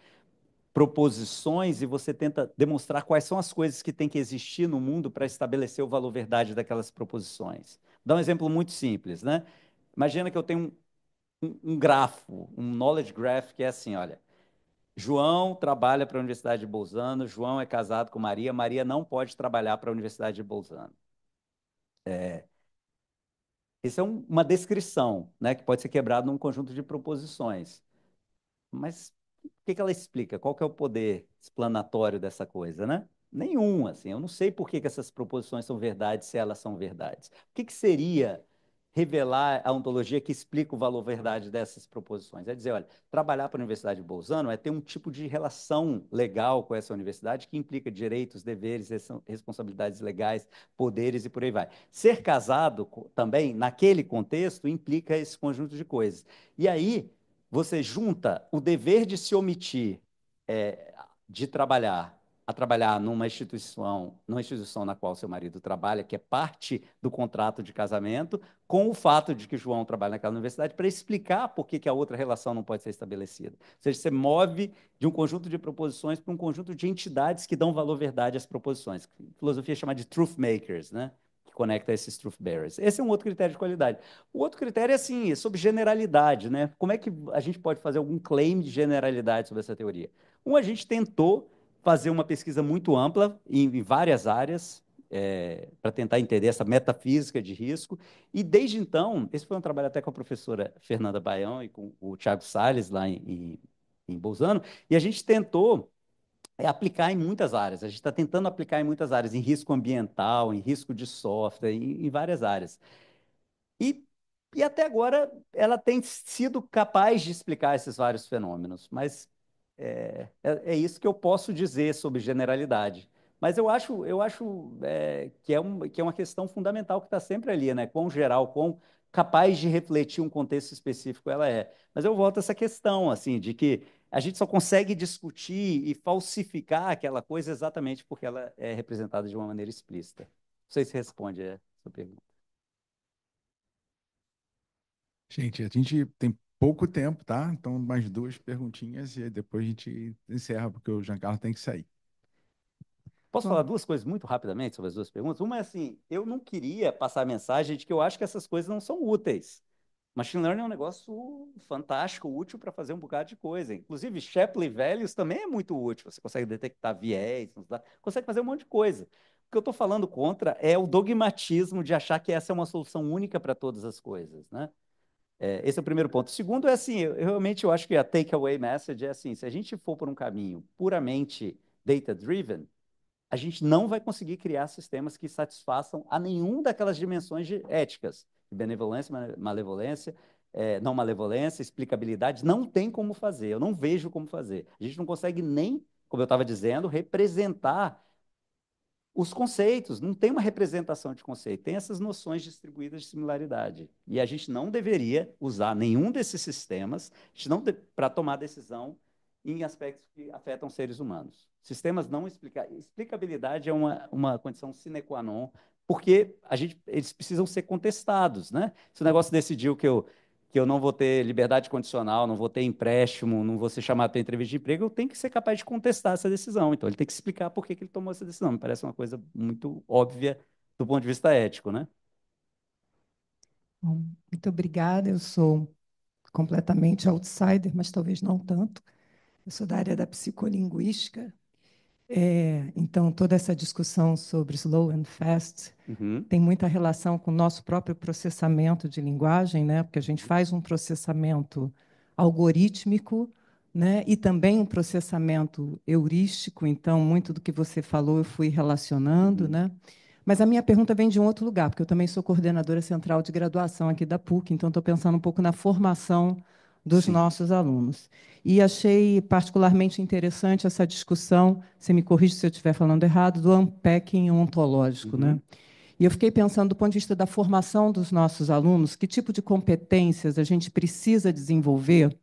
proposições e você tenta demonstrar quais são as coisas que têm que existir no mundo para estabelecer o valor verdade daquelas proposições. Vou dar um exemplo muito simples, né? Imagina que eu tenho um, um, um grafo, um knowledge graph que é assim, olha, João trabalha para a Universidade de Bolzano, João é casado com Maria, Maria não pode trabalhar para a Universidade de Bolzano. É, isso é um, uma descrição, né, que pode ser quebrada num conjunto de proposições. Mas o que, que ela explica? Qual que é o poder explanatório dessa coisa, né? Nenhum, assim. Eu não sei por que, que essas proposições são verdades se elas são verdades. O que, que seria revelar a ontologia que explica o valor-verdade dessas proposições. É dizer, olha, trabalhar para a Universidade de Bolzano é ter um tipo de relação legal com essa universidade que implica direitos, deveres, responsabilidades legais, poderes e por aí vai. Ser casado também, naquele contexto, implica esse conjunto de coisas. E aí você junta o dever de se omitir é, de trabalhar a trabalhar numa instituição, numa instituição na qual seu marido trabalha, que é parte do contrato de casamento, com o fato de que João trabalha naquela universidade, para explicar por que, que a outra relação não pode ser estabelecida. Ou seja, você move de um conjunto de proposições para um conjunto de entidades que dão valor verdade às proposições. A filosofia chama de truth makers, né? que conecta esses truth bearers. Esse é um outro critério de qualidade. O outro critério é assim, é sobre generalidade, né? Como é que a gente pode fazer algum claim de generalidade sobre essa teoria? Um a gente tentou fazer uma pesquisa muito ampla em, em várias áreas, é, para tentar entender essa metafísica de risco. E desde então, esse foi um trabalho até com a professora Fernanda Baião e com o Tiago Sales lá em, em, em Bolzano, e a gente tentou é, aplicar em muitas áreas. A gente está tentando aplicar em muitas áreas, em risco ambiental, em risco de software, em, em várias áreas. E, e até agora ela tem sido capaz de explicar esses vários fenômenos, mas é, é, é, isso que eu posso dizer sobre generalidade. Mas eu acho, eu acho é, que, é um, que é uma questão fundamental que está sempre ali, né? Quão geral, quão capaz de refletir um contexto específico ela é. Mas eu volto a essa questão, assim, de que a gente só consegue discutir e falsificar aquela coisa exatamente porque ela é representada de uma maneira explícita. Não sei se responde a sua pergunta. Gente, a gente tem pouco tempo, tá? Então, mais duas perguntinhas e depois a gente encerra, porque o Giancarlo tem que sair. Posso falar duas coisas muito rapidamente sobre as duas perguntas? Uma é assim, eu não queria passar a mensagem de que eu acho que essas coisas não são úteis. Machine learning é um negócio fantástico, útil para fazer um bocado de coisa. Inclusive, Shapley Velhos também é muito útil. Você consegue detectar viés, consegue fazer um monte de coisa. O que eu estou falando contra é o dogmatismo de achar que essa é uma solução única para todas as coisas. Né? É, esse é o primeiro ponto. O segundo é assim, eu, realmente eu acho que a takeaway message é assim, se a gente for por um caminho puramente data-driven, a gente não vai conseguir criar sistemas que satisfaçam a nenhum daquelas dimensões de éticas, de benevolência, malevolência, é, não malevolência, explicabilidade, não tem como fazer, eu não vejo como fazer. A gente não consegue nem, como eu estava dizendo, representar os conceitos, não tem uma representação de conceito, tem essas noções distribuídas de similaridade. E a gente não deveria usar nenhum desses sistemas para tomar decisão em aspectos que afetam seres humanos. Sistemas não explicáveis. Explicabilidade é uma, uma condição sine qua non, porque a gente, eles precisam ser contestados. Né? Se o negócio decidiu que eu que eu não vou ter liberdade condicional, não vou ter empréstimo, não vou ser chamado para entrevista de emprego, eu tenho que ser capaz de contestar essa decisão. Então, ele tem que explicar por que, que ele tomou essa decisão. Me parece uma coisa muito óbvia do ponto de vista ético, né? Bom, muito obrigada. Eu sou completamente outsider, mas talvez não tanto. Eu sou da área da psicolinguística, é, então, toda essa discussão sobre slow and fast uhum. tem muita relação com o nosso próprio processamento de linguagem, né? porque a gente faz um processamento algorítmico né? e também um processamento heurístico. Então, muito do que você falou eu fui relacionando. Uhum. Né? Mas a minha pergunta vem de um outro lugar, porque eu também sou coordenadora central de graduação aqui da PUC, então estou pensando um pouco na formação dos Sim. nossos alunos. E achei particularmente interessante essa discussão, você me corrige se eu estiver falando errado, do unpacking ontológico. Né? Uhum. Né? E eu fiquei pensando, do ponto de vista da formação dos nossos alunos, que tipo de competências a gente precisa desenvolver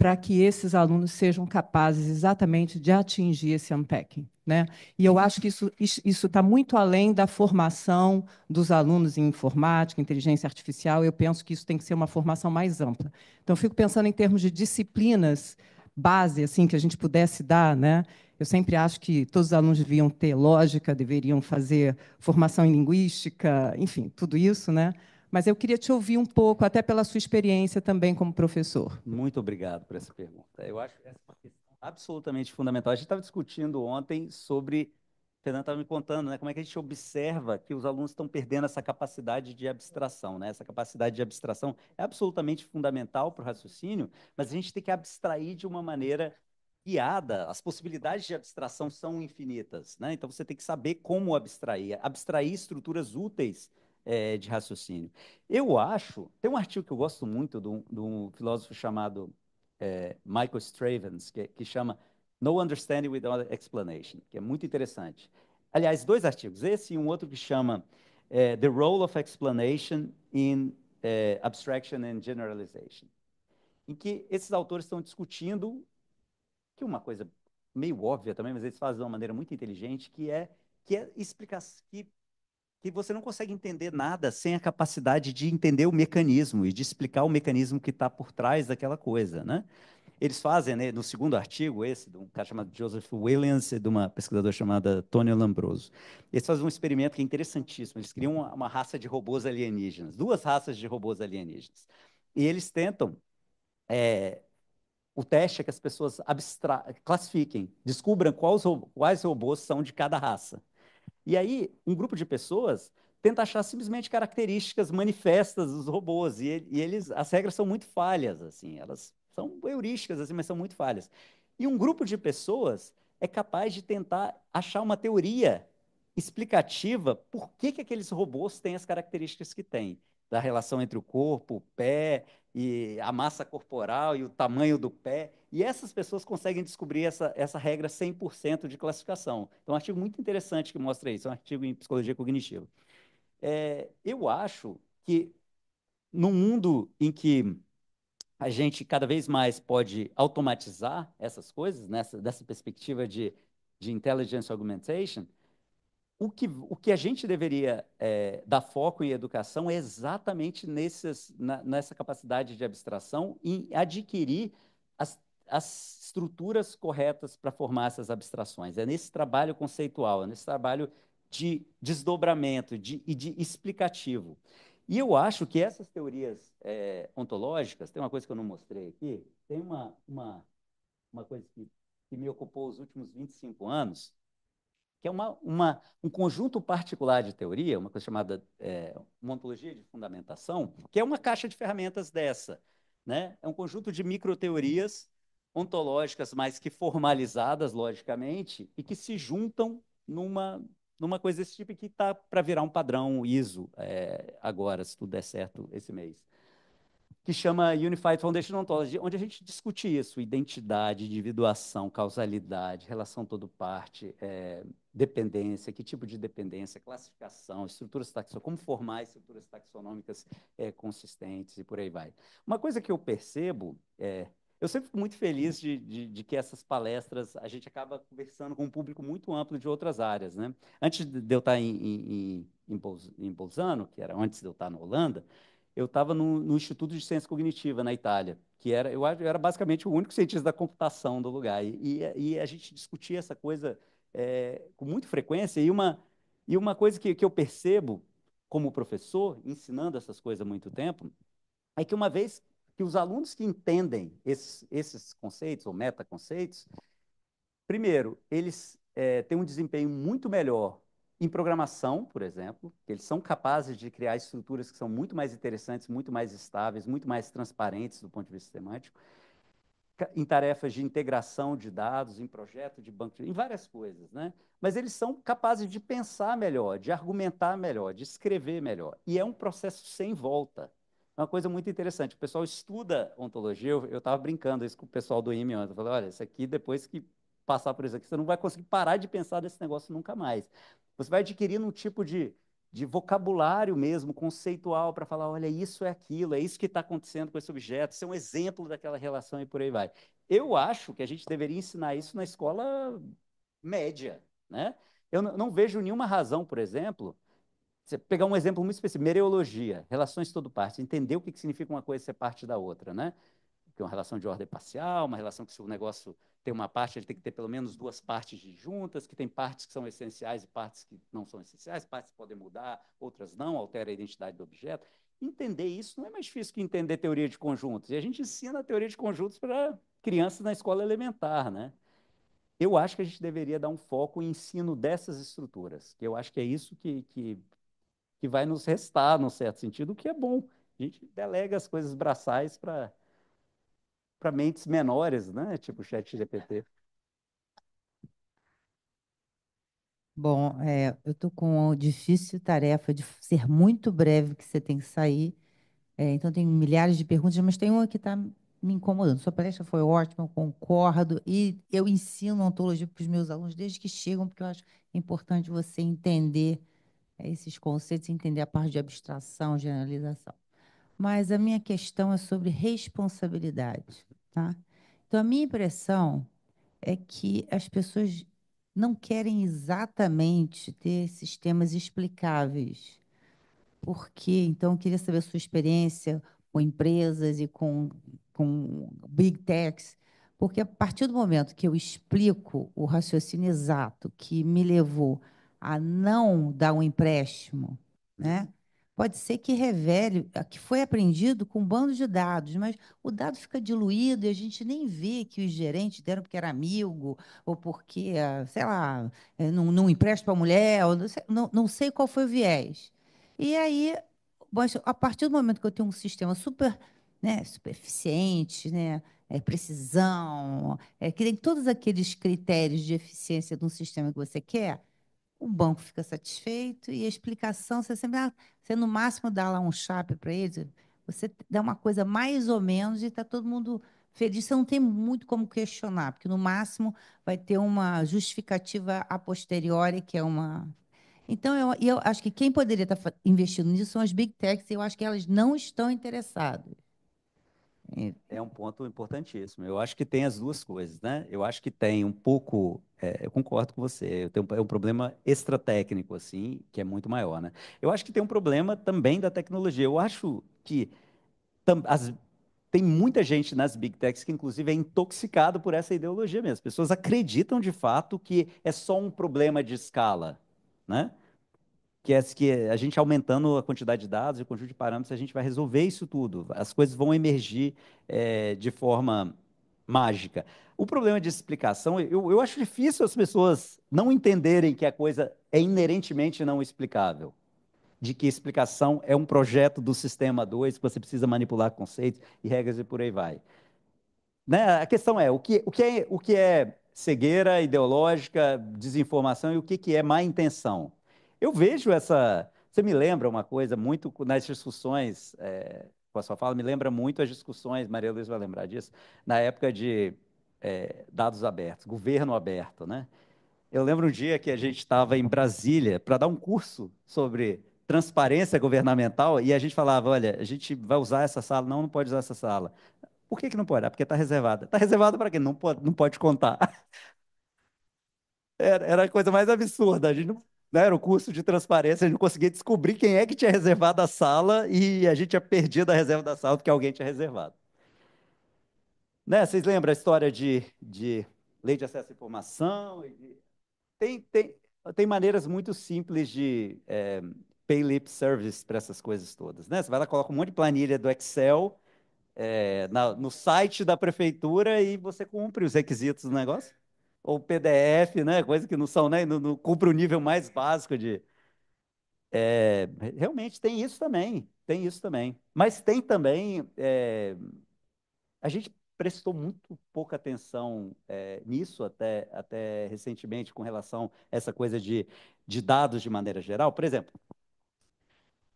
para que esses alunos sejam capazes exatamente de atingir esse unpacking. Né? E eu acho que isso está muito além da formação dos alunos em informática, inteligência artificial. Eu penso que isso tem que ser uma formação mais ampla. Então, fico pensando em termos de disciplinas base assim que a gente pudesse dar, né? Eu sempre acho que todos os alunos deviam ter lógica, deveriam fazer formação em linguística, enfim, tudo isso, né? Mas eu queria te ouvir um pouco, até pela sua experiência também como professor. Muito obrigado por essa pergunta. Eu acho essa questão absolutamente fundamental. A gente estava discutindo ontem sobre. O Fernando estava me contando, né? Como é que a gente observa que os alunos estão perdendo essa capacidade de abstração, né? Essa capacidade de abstração é absolutamente fundamental para o raciocínio, mas a gente tem que abstrair de uma maneira guiada, as possibilidades de abstração são infinitas, né? Então você tem que saber como abstrair, abstrair estruturas úteis é, de raciocínio. Eu acho, tem um artigo que eu gosto muito de um, filósofo chamado é, Michael Stravens, que, que chama No Understanding Without Explanation, que é muito interessante. Aliás, dois artigos, esse e um outro que chama é, The Role of Explanation in é, Abstraction and Generalization, em que esses autores estão discutindo que uma coisa meio óbvia também, mas eles fazem de uma maneira muito inteligente, que é que é explicar que que você não consegue entender nada sem a capacidade de entender o mecanismo e de explicar o mecanismo que está por trás daquela coisa, né? Eles fazem, né, no segundo artigo, esse, de um cara chamado Joseph Williams e de uma pesquisadora chamada Tony Lambroso, eles fazem um experimento que é interessantíssimo. Eles criam uma, uma raça de robôs alienígenas, duas raças de robôs alienígenas. E eles tentam é, o teste é que as pessoas classifiquem, descubram quais, robôs são de cada raça. E aí, um grupo de pessoas tenta achar simplesmente características manifestas dos robôs, e, e eles, as regras são muito falhas, assim, elas são heurísticas, assim, mas são muito falhas. E um grupo de pessoas é capaz de tentar achar uma teoria explicativa por que, que aqueles robôs têm as características que têm da relação entre o corpo, o pé e a massa corporal e o tamanho do pé. E essas pessoas conseguem descobrir essa, essa regra 100% de classificação. Então, é um artigo muito interessante que mostra isso, é um artigo em psicologia cognitiva. É, eu acho que num mundo em que a gente cada vez mais pode automatizar essas coisas, nessa, dessa perspectiva de, de intelligence augmentation, o que, o que a gente deveria é, dar foco em educação é exatamente nesses, na, nessa capacidade de abstração e adquirir as, as estruturas corretas para formar essas abstrações. É nesse trabalho conceitual, é nesse trabalho de desdobramento de, e de explicativo. E eu acho que essas teorias é, ontológicas, tem uma coisa que eu não mostrei aqui, tem uma, uma, uma coisa que, que me ocupou os últimos 25 anos, que é uma, uma, um conjunto particular de teoria, uma coisa chamada é, uma ontologia de fundamentação, que é uma caixa de ferramentas dessa. Né? É um conjunto de microteorias ontológicas, mas que formalizadas logicamente e que se juntam numa, numa coisa desse tipo que está para virar um padrão ISO é, agora, se tudo der certo esse mês. Que chama Unified Foundation Ontology, onde a gente discute isso: identidade, individuação, causalidade, relação todo parte, é, dependência, que tipo de dependência, classificação, estruturas taxonômicas, como formar estruturas taxonômicas é, consistentes e por aí vai. Uma coisa que eu percebo é, eu sempre fico muito feliz de, de, de, que essas palestras a gente acaba conversando com um público muito amplo de outras áreas. Né? Antes de eu estar em, em, em Bolzano, que era antes de eu estar na Holanda, eu estava no, no, Instituto de Ciência Cognitiva na Itália, que era eu, eu era basicamente o único cientista da computação do lugar. E, e, e a gente discutia essa coisa é, com muita frequência. E uma, e uma coisa que, que eu percebo como professor, ensinando essas coisas há muito tempo, é que uma vez que os alunos que entendem esses, esses conceitos ou metaconceitos, primeiro, eles é, têm um desempenho muito melhor em programação, por exemplo, eles são capazes de criar estruturas que são muito mais interessantes, muito mais estáveis, muito mais transparentes do ponto de vista semântico em tarefas de integração de dados, em projeto de banco, em várias coisas, né? Mas eles são capazes de pensar melhor, de argumentar melhor, de escrever melhor. E é um processo sem volta. É uma coisa muito interessante. O pessoal estuda ontologia. Eu estava brincando isso com o pessoal do IME ontem. Eu falei, olha, isso aqui, depois que passar por isso aqui, você não vai conseguir parar de pensar nesse negócio nunca mais. Você vai adquirindo um tipo de de vocabulário mesmo, conceitual, para falar: olha, isso é aquilo, é isso que está acontecendo com esse objeto, isso é um exemplo daquela relação e por aí vai. Eu acho que a gente deveria ensinar isso na escola média. Né? Eu não vejo nenhuma razão, por exemplo, você pegar um exemplo muito específico, mereologia, relações todo parte, entender o que, que significa uma coisa ser parte da outra. Né? uma relação de ordem parcial, uma relação que se o negócio tem uma parte, ele tem que ter pelo menos duas partes de juntas, que tem partes que são essenciais e partes que não são essenciais, partes que podem mudar, outras não, altera a identidade do objeto. Entender isso não é mais difícil que entender teoria de conjuntos. E a gente ensina a teoria de conjuntos para crianças na escola elementar, né? Eu acho que a gente deveria dar um foco em ensino dessas estruturas, que eu acho que é isso que, que, que vai nos restar, num certo sentido, o que é bom. A gente delega as coisas braçais para para mentes menores, né? Tipo o chat GPT. Bom, é, eu estou com a difícil tarefa de ser muito breve, que você tem que sair. É, então, tem milhares de perguntas, mas tem uma que está me incomodando. Sua palestra foi ótima, eu concordo. E eu ensino ontologia para os meus alunos desde que chegam, porque eu acho importante você entender é, esses conceitos, entender a parte de abstração, generalização. Mas a minha questão é sobre responsabilidade. Tá? Então, a minha impressão é que as pessoas não querem exatamente ter sistemas explicáveis. Por quê? Então, eu queria saber a sua experiência com empresas e com, com big techs, porque a partir do momento que eu explico o raciocínio exato que me levou a não dar um empréstimo, né? pode ser que revele eh, que foi aprendido com um bando de dados, mas o dado fica diluído e a gente nem vê que os gerentes deram porque era amigo, ou porque, eh, sei lá, eh, não, não empresta para a mulher, ou não, sei, não, não sei qual foi o viés. E aí, mas a partir do momento que eu tenho um sistema super, né, super eficiente, né, é, precisão, é, que tem todos aqueles critérios de eficiência de um sistema que você quer, o banco fica satisfeito e a explicação, você sempre ah, você no máximo dá lá um chape para eles, você dá uma coisa mais ou menos e está todo mundo feliz. Você não tem muito como questionar, porque no máximo vai ter uma justificativa a posteriori, que é uma. Então, eu, eu acho que quem poderia estar tá investindo nisso são as big techs, e eu acho que elas não estão interessadas. É um ponto importantíssimo. Eu acho que tem as duas coisas, né? Eu acho que tem um pouco, é, eu concordo com você, eu tenho, é um problema extratécnico, assim, que é muito maior, né? Eu acho que tem um problema também da tecnologia. Eu acho que tam, as, tem muita gente nas big techs que, inclusive, é intoxicado por essa ideologia mesmo. As pessoas acreditam, de fato, que é só um problema de escala, né? que é que a gente aumentando a quantidade de dados e o conjunto de parâmetros, a gente vai resolver isso tudo. As coisas vão emergir é, de forma mágica. O problema de explicação, eu, eu acho difícil as pessoas não entenderem que a coisa é inerentemente não explicável. De que explicação é um projeto do sistema 2, que você precisa manipular conceitos e regras e por aí vai. Né? A questão é o que, o que é o que é cegueira ideológica, desinformação e o que, que é má intenção. Eu vejo essa. Você me lembra uma coisa muito nas discussões, é, com a sua fala, me lembra muito as discussões, Maria Luiz vai lembrar disso, na época de é, dados abertos, governo aberto, né? Eu lembro um dia que a gente estava em Brasília para dar um curso sobre transparência governamental e a gente falava, olha, a gente vai usar essa sala, não, não pode usar essa sala. Por que, que não pode? Ah, porque está reservada. Está reservada para quê? Não pode, não pode contar. Era, era a coisa mais absurda. A gente não né, era o curso de transparência, a gente não conseguia descobrir quem é que tinha reservado a sala e a gente tinha perdido a reserva da sala porque alguém tinha reservado. Né, vocês lembram a história de, de lei de acesso à informação? Tem, tem, tem maneiras muito simples de é, pay lip service para essas coisas todas. Né? Você vai lá, coloca um monte de planilha do Excel é, na, no site da prefeitura e você cumpre os requisitos do negócio ou PDF, né? Coisa que não são, né? Não, não cumpre o nível mais básico de. É, realmente tem isso também, tem isso também. Mas tem também. É, a gente prestou muito pouca atenção é, nisso até, até recentemente com relação a essa coisa de, de dados de maneira geral. Por exemplo,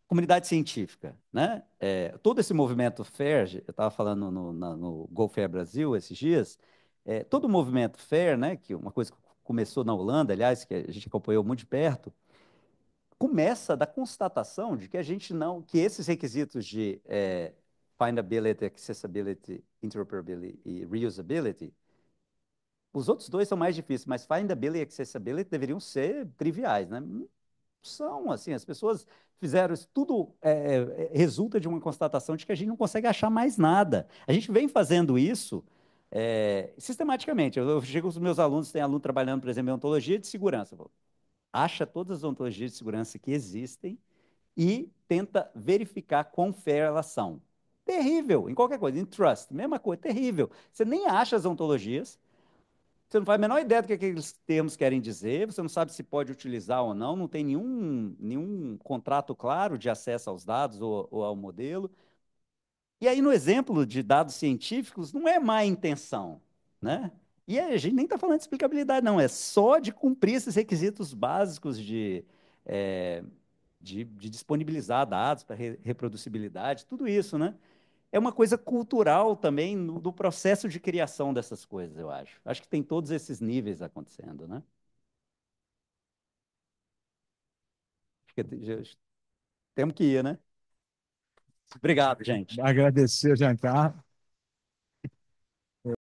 comunidade científica, né? É, todo esse movimento FAIR, eu estava falando no, na, no Brasil esses dias, é, todo o movimento FAIR, né, que é uma coisa que começou na Holanda, aliás, que a gente acompanhou muito de perto, começa da constatação de que a gente não, que esses requisitos de é, findability, accessibility, interoperability e reusability, os outros dois são mais difíceis, mas findability e accessibility deveriam ser triviais, né? São assim, as pessoas fizeram isso tudo é, é, resulta de uma constatação de que a gente não consegue achar mais nada. A gente vem fazendo isso é, sistematicamente. Eu, eu chego com os meus alunos, tem aluno trabalhando, por exemplo, em ontologia de segurança. Vou, acha todas as ontologias de segurança que existem e tenta verificar quão fair elas são. Terrível, em qualquer coisa, em trust, mesma coisa, terrível. Você nem acha as ontologias, você não faz a menor ideia do que aqueles termos querem dizer, você não sabe se pode utilizar ou não, não tem nenhum, nenhum contrato claro de acesso aos dados ou, ou ao modelo. E aí, no exemplo de dados científicos, não é má intenção, né? E a gente nem está falando de explicabilidade, não, é só de cumprir esses requisitos básicos de, é, de, de, disponibilizar dados para re, tudo isso, né? É uma coisa cultural também no, do processo de criação dessas coisas, eu acho. Acho que tem todos esses níveis acontecendo, né? temos que ir, né? Obrigado, gente. Agradecer o jantar.